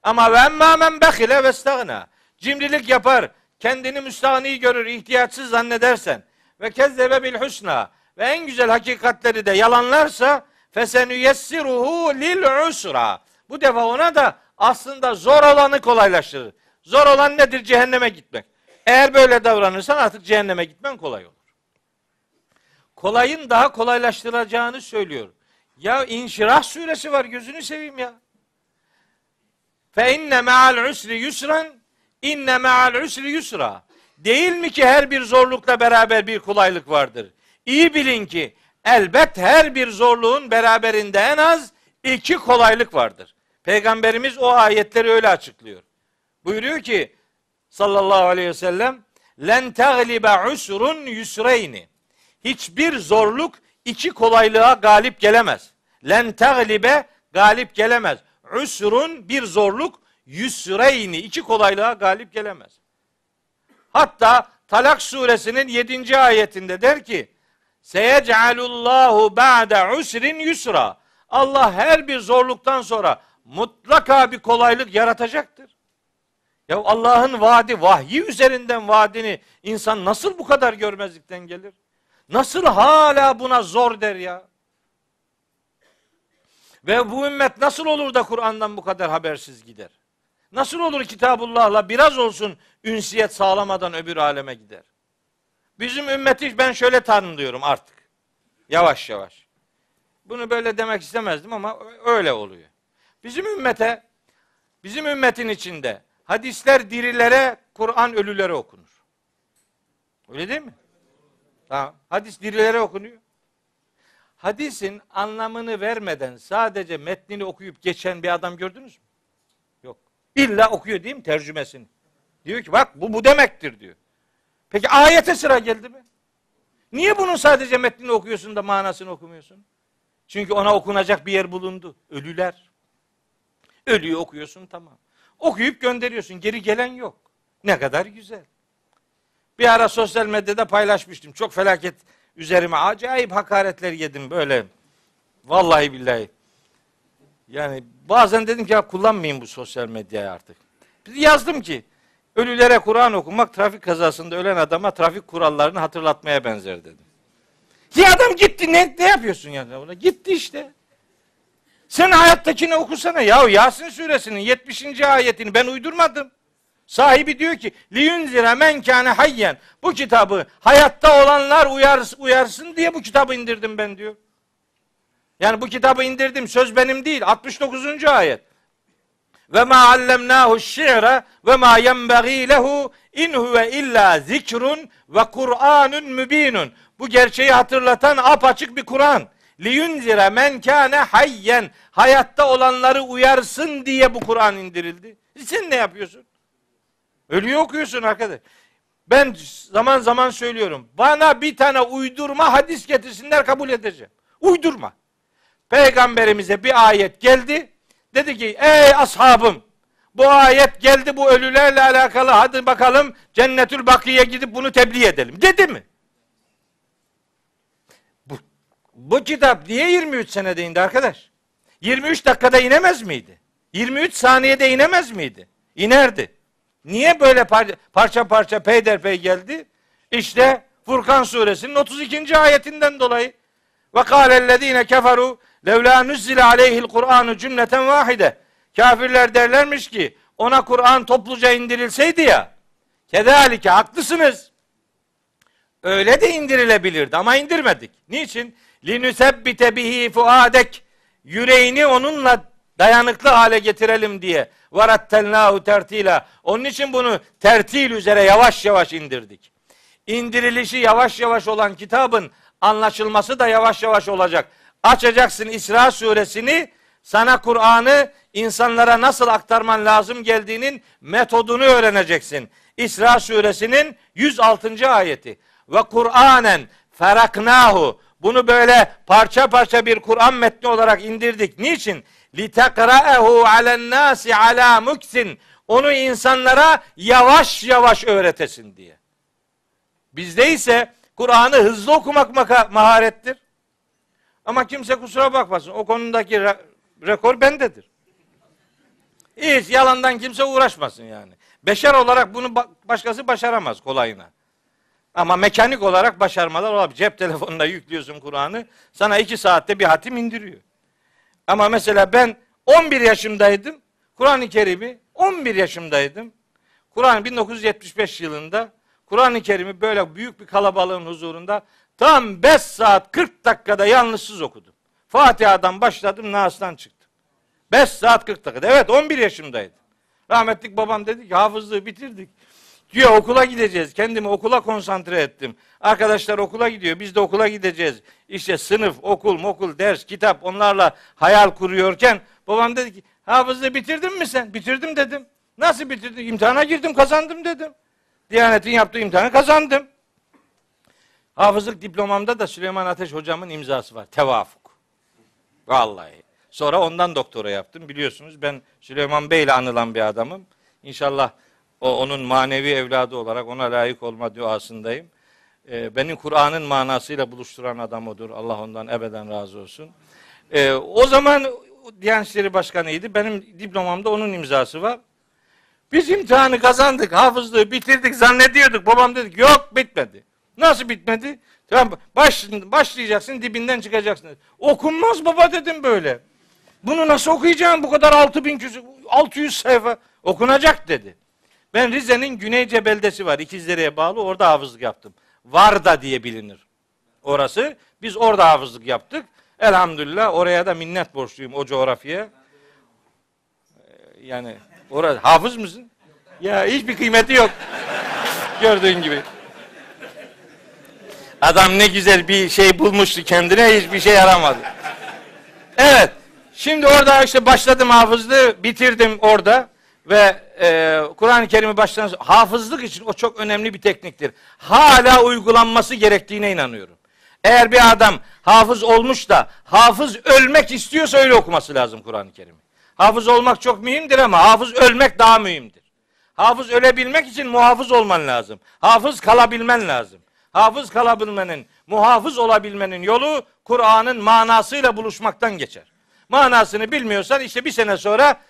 Ama ve emmâ men bekile Cimrilik yapar, kendini müstahni görür, ihtiyaçsız zannedersen ve kezzebe bil husna ve en güzel hakikatleri de yalanlarsa fesenü fesenüyessiruhu lil usra. Bu defa ona da aslında zor olanı kolaylaştırır. Zor olan nedir? Cehenneme gitmek. Eğer böyle davranırsan artık cehenneme gitmen kolay olur. Kolayın daha kolaylaştıracağını söylüyor. Ya inşirah suresi var gözünü seveyim ya. Fe inne me'al usri yusran inne me'al usri yusra. Değil mi ki her bir zorlukla beraber bir kolaylık vardır? İyi bilin ki elbet her bir zorluğun beraberinde en az iki kolaylık vardır. Peygamberimiz o ayetleri öyle açıklıyor. Buyuruyor ki sallallahu aleyhi ve sellem len teglibe usrun yusreyni. Hiçbir zorluk iki kolaylığa galip gelemez. Len teglibe galip gelemez. Usrun bir zorluk yusreyni iki kolaylığa galip gelemez. Hatta Talak suresinin 7. ayetinde der ki Seyec'alullahu ba'de usrin yusra. Allah her bir zorluktan sonra mutlaka bir kolaylık yaratacaktır. Ya Allah'ın vaadi, vahyi üzerinden vaadini insan nasıl bu kadar görmezlikten gelir? Nasıl hala buna zor der ya? Ve bu ümmet nasıl olur da Kur'an'dan bu kadar habersiz gider? Nasıl olur kitabullahla biraz olsun ünsiyet sağlamadan öbür aleme gider? Bizim ümmeti ben şöyle tanımlıyorum artık. Yavaş yavaş. Bunu böyle demek istemezdim ama öyle oluyor. Bizim ümmete, bizim ümmetin içinde hadisler dirilere, Kur'an ölülere okunur. Öyle değil mi? Ha, Hadis dirilere okunuyor. Hadisin anlamını vermeden sadece metnini okuyup geçen bir adam gördünüz mü? Yok. İlla okuyor değil mi tercümesini? Diyor ki bak bu bu demektir diyor. Peki ayete sıra geldi mi? Niye bunun sadece metnini okuyorsun da manasını okumuyorsun? Çünkü ona okunacak bir yer bulundu. Ölüler. Ölüyü okuyorsun tamam. Okuyup gönderiyorsun. Geri gelen yok. Ne kadar güzel. Bir ara sosyal medyada paylaşmıştım. Çok felaket üzerime acayip hakaretler yedim böyle. Vallahi billahi. Yani bazen dedim ki ya kullanmayayım bu sosyal medyayı artık. Yazdım ki Ölülere Kur'an okumak trafik kazasında ölen adama trafik kurallarını hatırlatmaya benzer dedim. Ya adam gitti ne, ne yapıyorsun ya? Ona? Gitti işte. Sen hayattakini okusana. Ya Yasin suresinin 70. ayetini ben uydurmadım. Sahibi diyor ki liyunzira men kâne hayyen. Bu kitabı hayatta olanlar uyars, uyarsın diye bu kitabı indirdim ben diyor. Yani bu kitabı indirdim söz benim değil. 69. ayet ve ma allemnahu şi're ve ma yenbagî lehu in huve illa zikrun ve Kur'anun mübinun. Bu gerçeği hatırlatan apaçık bir Kur'an. Liyunzire men kâne hayyen. Hayatta olanları uyarsın diye bu Kur'an indirildi. Sen ne yapıyorsun? Ölüyü okuyorsun arkadaş. Ben zaman zaman söylüyorum. Bana bir tane uydurma hadis getirsinler kabul edeceğim. Uydurma. Peygamberimize bir ayet geldi. Dedi ki ey ashabım bu ayet geldi bu ölülerle alakalı hadi bakalım cennetül bakiye gidip bunu tebliğ edelim. Dedi mi? Bu, bu kitap niye 23 senede indi arkadaş? 23 dakikada inemez miydi? 23 saniyede inemez miydi? İnerdi. Niye böyle parça parça, parça peyderpey geldi? İşte Furkan suresinin 32. ayetinden dolayı. Ve kâlellezîne keferû Levla nüzzile aleyhil Kur'anu cümleten vahide. Kafirler derlermiş ki ona Kur'an topluca indirilseydi ya. Kedalike haklısınız. Öyle de indirilebilirdi ama indirmedik. Niçin? Linüsebbite bihi fuadek. Yüreğini onunla dayanıklı hale getirelim diye. Varattelnahu tertila. Onun için bunu tertil üzere yavaş yavaş indirdik. İndirilişi yavaş yavaş olan kitabın anlaşılması da yavaş yavaş olacak. Açacaksın İsra suresini sana Kur'an'ı insanlara nasıl aktarman lazım geldiğinin metodunu öğreneceksin. İsra suresinin 106. ayeti. Ve Kur'anen feraknahu. Bunu böyle parça parça bir Kur'an metni olarak indirdik. Niçin? Litekra'ehu alen nasi ala muksin. Onu insanlara yavaş yavaş öğretesin diye. Bizde ise Kur'an'ı hızlı okumak maharettir. Ama kimse kusura bakmasın. O konudaki re- rekor bendedir. Hiç yalandan kimse uğraşmasın yani. Beşer olarak bunu ba- başkası başaramaz kolayına. Ama mekanik olarak başarmalar olabilir. Cep telefonuna yüklüyorsun Kur'an'ı. Sana iki saatte bir hatim indiriyor. Ama mesela ben 11 yaşımdaydım. Kur'an-ı Kerim'i 11 yaşımdaydım. Kur'an 1975 yılında Kur'an-ı Kerim'i böyle büyük bir kalabalığın huzurunda Tam 5 saat 40 dakikada yanlışsız okudum. Fatiha'dan başladım Nas'tan çıktım. 5 saat 40 dakika. Evet 11 yaşımdaydım. Rahmetlik babam dedi ki hafızlığı bitirdik. Diyor okula gideceğiz. Kendimi okula konsantre ettim. Arkadaşlar okula gidiyor. Biz de okula gideceğiz. İşte sınıf, okul, mokul, ders, kitap onlarla hayal kuruyorken babam dedi ki hafızlığı bitirdin mi sen? Bitirdim dedim. Nasıl bitirdin? İmtihana girdim kazandım dedim. Diyanetin yaptığı imtihanı kazandım. Hafızlık diplomamda da Süleyman Ateş hocamın imzası var. Tevafuk. Vallahi. Sonra ondan doktora yaptım. Biliyorsunuz ben Süleyman Bey ile anılan bir adamım. İnşallah o onun manevi evladı olarak ona layık olma duasındayım. Ee, beni Kur'an'ın manasıyla buluşturan adam odur. Allah ondan ebeden razı olsun. Ee, o zaman Diyanet İşleri Başkanı'ydı. Benim diplomamda onun imzası var. Biz imtihanı kazandık, hafızlığı bitirdik zannediyorduk. Babam dedi yok bitmedi. Nasıl bitmedi? Tamam baş, başlayacaksın dibinden çıkacaksın. Okunmaz baba dedim böyle. Bunu nasıl okuyacağım bu kadar 6000 küsur 600 sayfa okunacak dedi. Ben Rize'nin Güneyce beldesi var. İkizdere'ye bağlı. Orada hafızlık yaptım. Varda diye bilinir. Orası. Biz orada hafızlık yaptık. Elhamdülillah oraya da minnet borçluyum o coğrafyaya. Ee, yani orada hafız mısın? Ya hiçbir kıymeti yok. Gördüğün gibi. Adam ne güzel bir şey bulmuştu kendine hiçbir şey yaramadı. Evet. Şimdi orada işte başladım hafızlığı, bitirdim orada ve e, Kur'an-ı Kerim'i baştan hafızlık için o çok önemli bir tekniktir. Hala uygulanması gerektiğine inanıyorum. Eğer bir adam hafız olmuş da hafız ölmek istiyorsa öyle okuması lazım Kur'an-ı Kerim'i. Hafız olmak çok mühimdir ama hafız ölmek daha mühimdir. Hafız ölebilmek için muhafız olman lazım. Hafız kalabilmen lazım hafız kalabilmenin, muhafız olabilmenin yolu Kur'an'ın manasıyla buluşmaktan geçer. Manasını bilmiyorsan işte bir sene sonra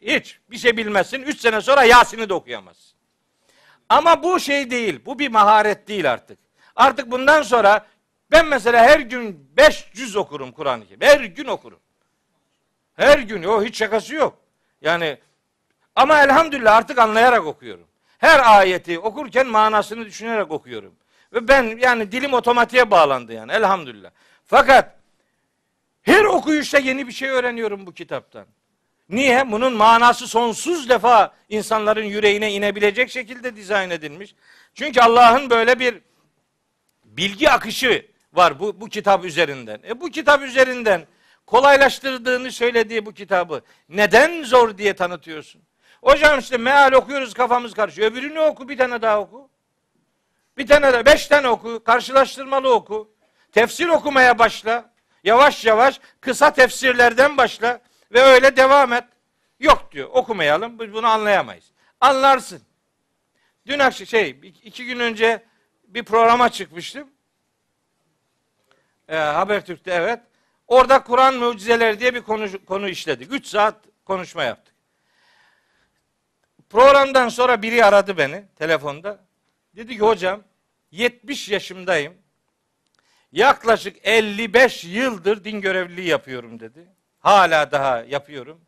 hiç bir şey bilmezsin. Üç sene sonra Yasin'i de okuyamazsın. Ama bu şey değil. Bu bir maharet değil artık. Artık bundan sonra ben mesela her gün 500 okurum Kur'an'ı, Her gün okurum. Her gün. O hiç şakası yok. Yani ama elhamdülillah artık anlayarak okuyorum. Her ayeti okurken manasını düşünerek okuyorum. Ve ben yani dilim otomatiğe bağlandı yani elhamdülillah. Fakat her okuyuşta yeni bir şey öğreniyorum bu kitaptan. Niye? Bunun manası sonsuz defa insanların yüreğine inebilecek şekilde dizayn edilmiş. Çünkü Allah'ın böyle bir bilgi akışı var bu, bu kitap üzerinden. E bu kitap üzerinden kolaylaştırdığını söylediği bu kitabı neden zor diye tanıtıyorsun? Hocam işte meal okuyoruz kafamız karışıyor. Öbürünü oku bir tane daha oku. Bir tane de beş tane oku, karşılaştırmalı oku. Tefsir okumaya başla. Yavaş yavaş kısa tefsirlerden başla ve öyle devam et. Yok diyor okumayalım biz bunu anlayamayız. Anlarsın. Dün akşam şey iki gün önce bir programa çıkmıştım. Ee, Habertürk'te evet. Orada Kur'an mucizeleri diye bir konu, konu işledik. Üç saat konuşma yaptık. Programdan sonra biri aradı beni telefonda. Dedi ki hocam 70 yaşımdayım. Yaklaşık 55 yıldır din görevliliği yapıyorum dedi. Hala daha yapıyorum.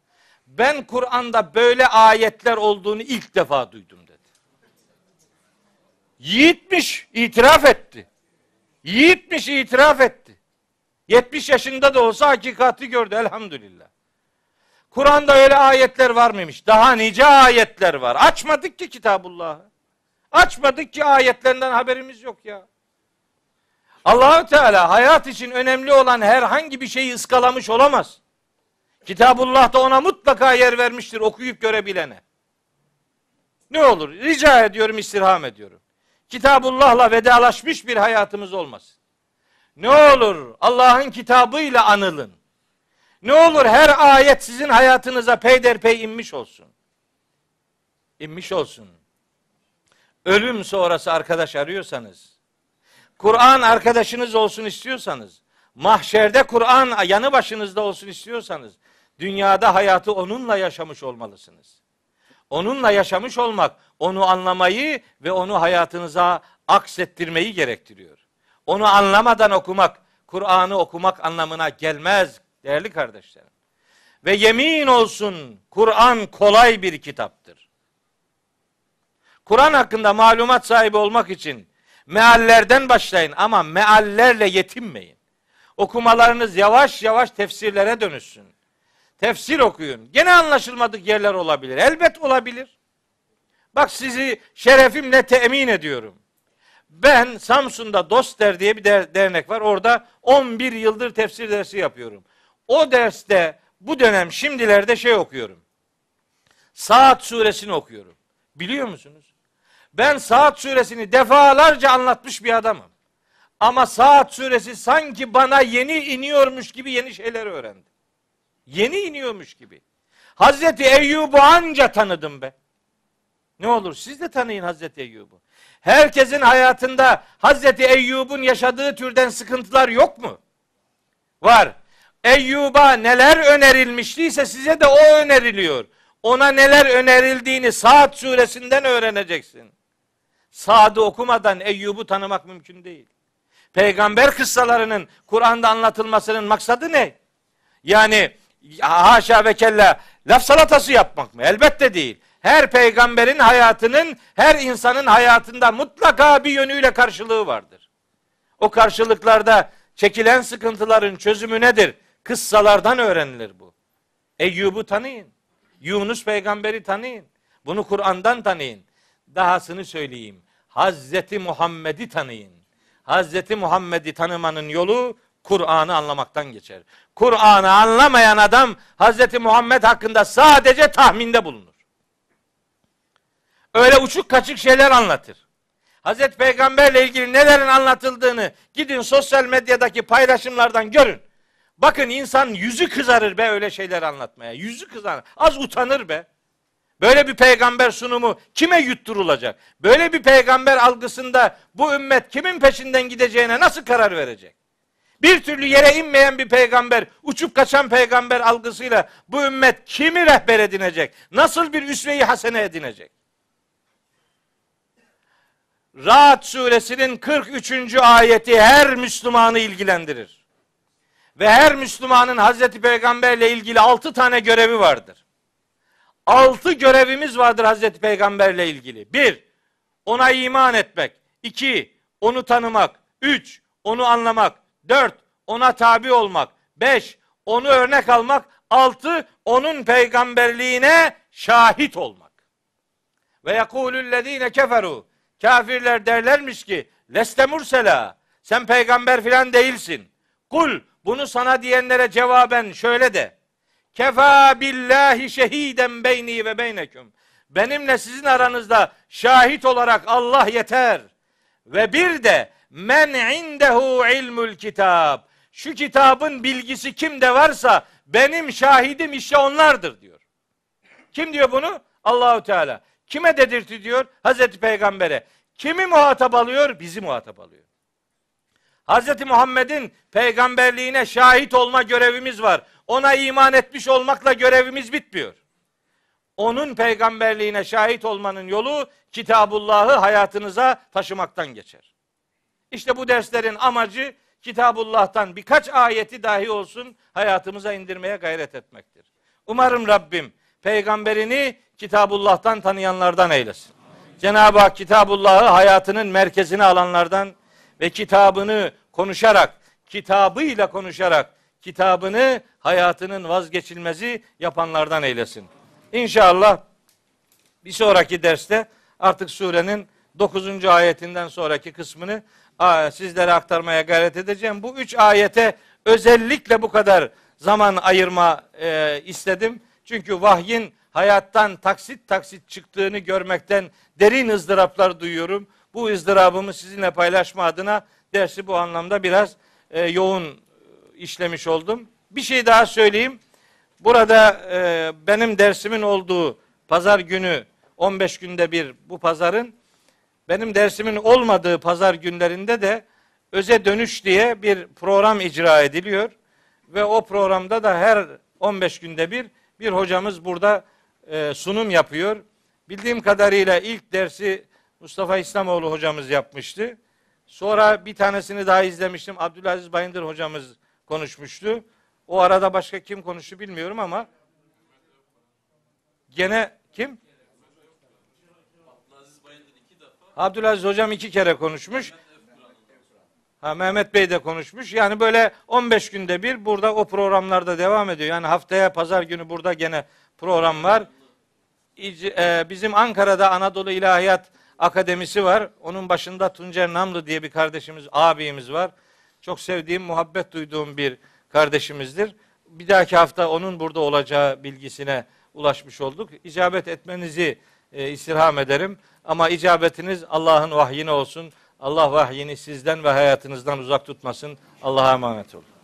Ben Kur'an'da böyle ayetler olduğunu ilk defa duydum dedi. Yiğitmiş, itiraf etti. Yiğitmiş, itiraf etti. 70 yaşında da olsa hakikati gördü elhamdülillah. Kur'an'da öyle ayetler var mıymış? Daha nice ayetler var. Açmadık ki kitabullahı. Açmadık ki ayetlerinden haberimiz yok ya. Allahü Teala hayat için önemli olan herhangi bir şeyi ıskalamış olamaz. Kitabullah da ona mutlaka yer vermiştir okuyup görebilene. Ne olur? Rica ediyorum, istirham ediyorum. Kitabullah'la vedalaşmış bir hayatımız olmasın. Ne olur Allah'ın kitabıyla anılın. Ne olur her ayet sizin hayatınıza peyderpey inmiş olsun. İnmiş olsun ölüm sonrası arkadaş arıyorsanız, Kur'an arkadaşınız olsun istiyorsanız, mahşerde Kur'an yanı başınızda olsun istiyorsanız, dünyada hayatı onunla yaşamış olmalısınız. Onunla yaşamış olmak, onu anlamayı ve onu hayatınıza aksettirmeyi gerektiriyor. Onu anlamadan okumak, Kur'an'ı okumak anlamına gelmez değerli kardeşlerim. Ve yemin olsun Kur'an kolay bir kitaptır. Kur'an hakkında malumat sahibi olmak için meallerden başlayın ama meallerle yetinmeyin. Okumalarınız yavaş yavaş tefsirlere dönüşsün. Tefsir okuyun. Gene anlaşılmadık yerler olabilir. Elbet olabilir. Bak sizi şerefimle temin ediyorum. Ben Samsun'da Doster diye bir der, dernek var. Orada 11 yıldır tefsir dersi yapıyorum. O derste bu dönem şimdilerde şey okuyorum. Saat suresini okuyorum. Biliyor musunuz? Ben Saat suresini defalarca anlatmış bir adamım. Ama Saat suresi sanki bana yeni iniyormuş gibi yeni şeyler öğrendim. Yeni iniyormuş gibi. Hazreti Eyyub'u anca tanıdım be. Ne olur siz de tanıyın Hazreti Eyyub'u. Herkesin hayatında Hazreti Eyyub'un yaşadığı türden sıkıntılar yok mu? Var. Eyyub'a neler önerilmiştiyse size de o öneriliyor. Ona neler önerildiğini Saat suresinden öğreneceksin. Sad'ı okumadan Eyyub'u tanımak mümkün değil. Peygamber kıssalarının Kur'an'da anlatılmasının maksadı ne? Yani haşa ve kella laf salatası yapmak mı? Elbette değil. Her peygamberin hayatının, her insanın hayatında mutlaka bir yönüyle karşılığı vardır. O karşılıklarda çekilen sıkıntıların çözümü nedir? Kıssalardan öğrenilir bu. Eyyub'u tanıyın. Yunus peygamberi tanıyın. Bunu Kur'an'dan tanıyın dahasını söyleyeyim. Hazreti Muhammed'i tanıyın. Hazreti Muhammed'i tanımanın yolu Kur'an'ı anlamaktan geçer. Kur'an'ı anlamayan adam Hazreti Muhammed hakkında sadece tahminde bulunur. Öyle uçuk kaçık şeyler anlatır. Hazreti Peygamberle ilgili nelerin anlatıldığını gidin sosyal medyadaki paylaşımlardan görün. Bakın insan yüzü kızarır be öyle şeyler anlatmaya. Yüzü kızarır. Az utanır be. Böyle bir peygamber sunumu kime yutturulacak? Böyle bir peygamber algısında bu ümmet kimin peşinden gideceğine nasıl karar verecek? Bir türlü yere inmeyen bir peygamber, uçup kaçan peygamber algısıyla bu ümmet kimi rehber edinecek? Nasıl bir üsve-i hasene edinecek? Ra'd suresinin 43. ayeti her Müslümanı ilgilendirir. Ve her Müslümanın Hazreti Peygamberle ilgili 6 tane görevi vardır altı görevimiz vardır Hazreti Peygamberle ilgili. Bir, ona iman etmek. İki, onu tanımak. Üç, onu anlamak. Dört, ona tabi olmak. Beş, onu örnek almak. Altı, onun peygamberliğine şahit olmak. Ve yekulüllezine keferu. Kafirler derlermiş ki, leste mursela. Sen peygamber filan değilsin. Kul, bunu sana diyenlere cevaben şöyle de. Kefa billahi şehiden beyni ve beyneküm. Benimle sizin aranızda şahit olarak Allah yeter. Ve bir de men indehu ilmül kitab. Şu kitabın bilgisi kimde varsa benim şahidim işte onlardır diyor. Kim diyor bunu? Allahu Teala. Kime dedirti diyor? Hazreti Peygamber'e. Kimi muhatap alıyor? Bizi muhatap alıyor. Hazreti Muhammed'in peygamberliğine şahit olma görevimiz var. Ona iman etmiş olmakla görevimiz bitmiyor. Onun peygamberliğine şahit olmanın yolu Kitabullah'ı hayatınıza taşımaktan geçer. İşte bu derslerin amacı Kitabullah'tan birkaç ayeti dahi olsun hayatımıza indirmeye gayret etmektir. Umarım Rabbim peygamberini Kitabullah'tan tanıyanlardan eylesin. Cenab-ı Hak Kitabullah'ı hayatının merkezine alanlardan ve kitabını konuşarak, kitabıyla konuşarak kitabını hayatının vazgeçilmezi yapanlardan eylesin. İnşallah bir sonraki derste artık surenin 9. ayetinden sonraki kısmını sizlere aktarmaya gayret edeceğim. Bu üç ayete özellikle bu kadar zaman ayırma e, istedim. Çünkü vahyin hayattan taksit taksit çıktığını görmekten derin ızdıraplar duyuyorum. Bu ızdırabımı sizinle paylaşma adına dersi bu anlamda biraz e, yoğun işlemiş oldum. Bir şey daha söyleyeyim. Burada e, benim dersimin olduğu pazar günü 15 günde bir bu pazarın benim dersimin olmadığı pazar günlerinde de öze dönüş diye bir program icra ediliyor ve o programda da her 15 günde bir bir hocamız burada e, sunum yapıyor. Bildiğim kadarıyla ilk dersi Mustafa İslamoğlu hocamız yapmıştı. Sonra bir tanesini daha izlemiştim. Abdülaziz Bayındır hocamız konuşmuştu. O arada başka kim konuştu bilmiyorum ama gene kim? Abdülaziz hocam iki kere konuşmuş. Ha, Mehmet Bey de konuşmuş. Yani böyle 15 günde bir burada o programlarda devam ediyor. Yani haftaya pazar günü burada gene program var. E, bizim Ankara'da Anadolu İlahiyat Akademisi var. Onun başında Tuncer Namlı diye bir kardeşimiz, abimiz var. Çok sevdiğim, muhabbet duyduğum bir kardeşimizdir. Bir dahaki hafta onun burada olacağı bilgisine ulaşmış olduk. İcabet etmenizi e, istirham ederim. Ama icabetiniz Allah'ın vahyine olsun. Allah vahyini sizden ve hayatınızdan uzak tutmasın. Allah'a emanet olun.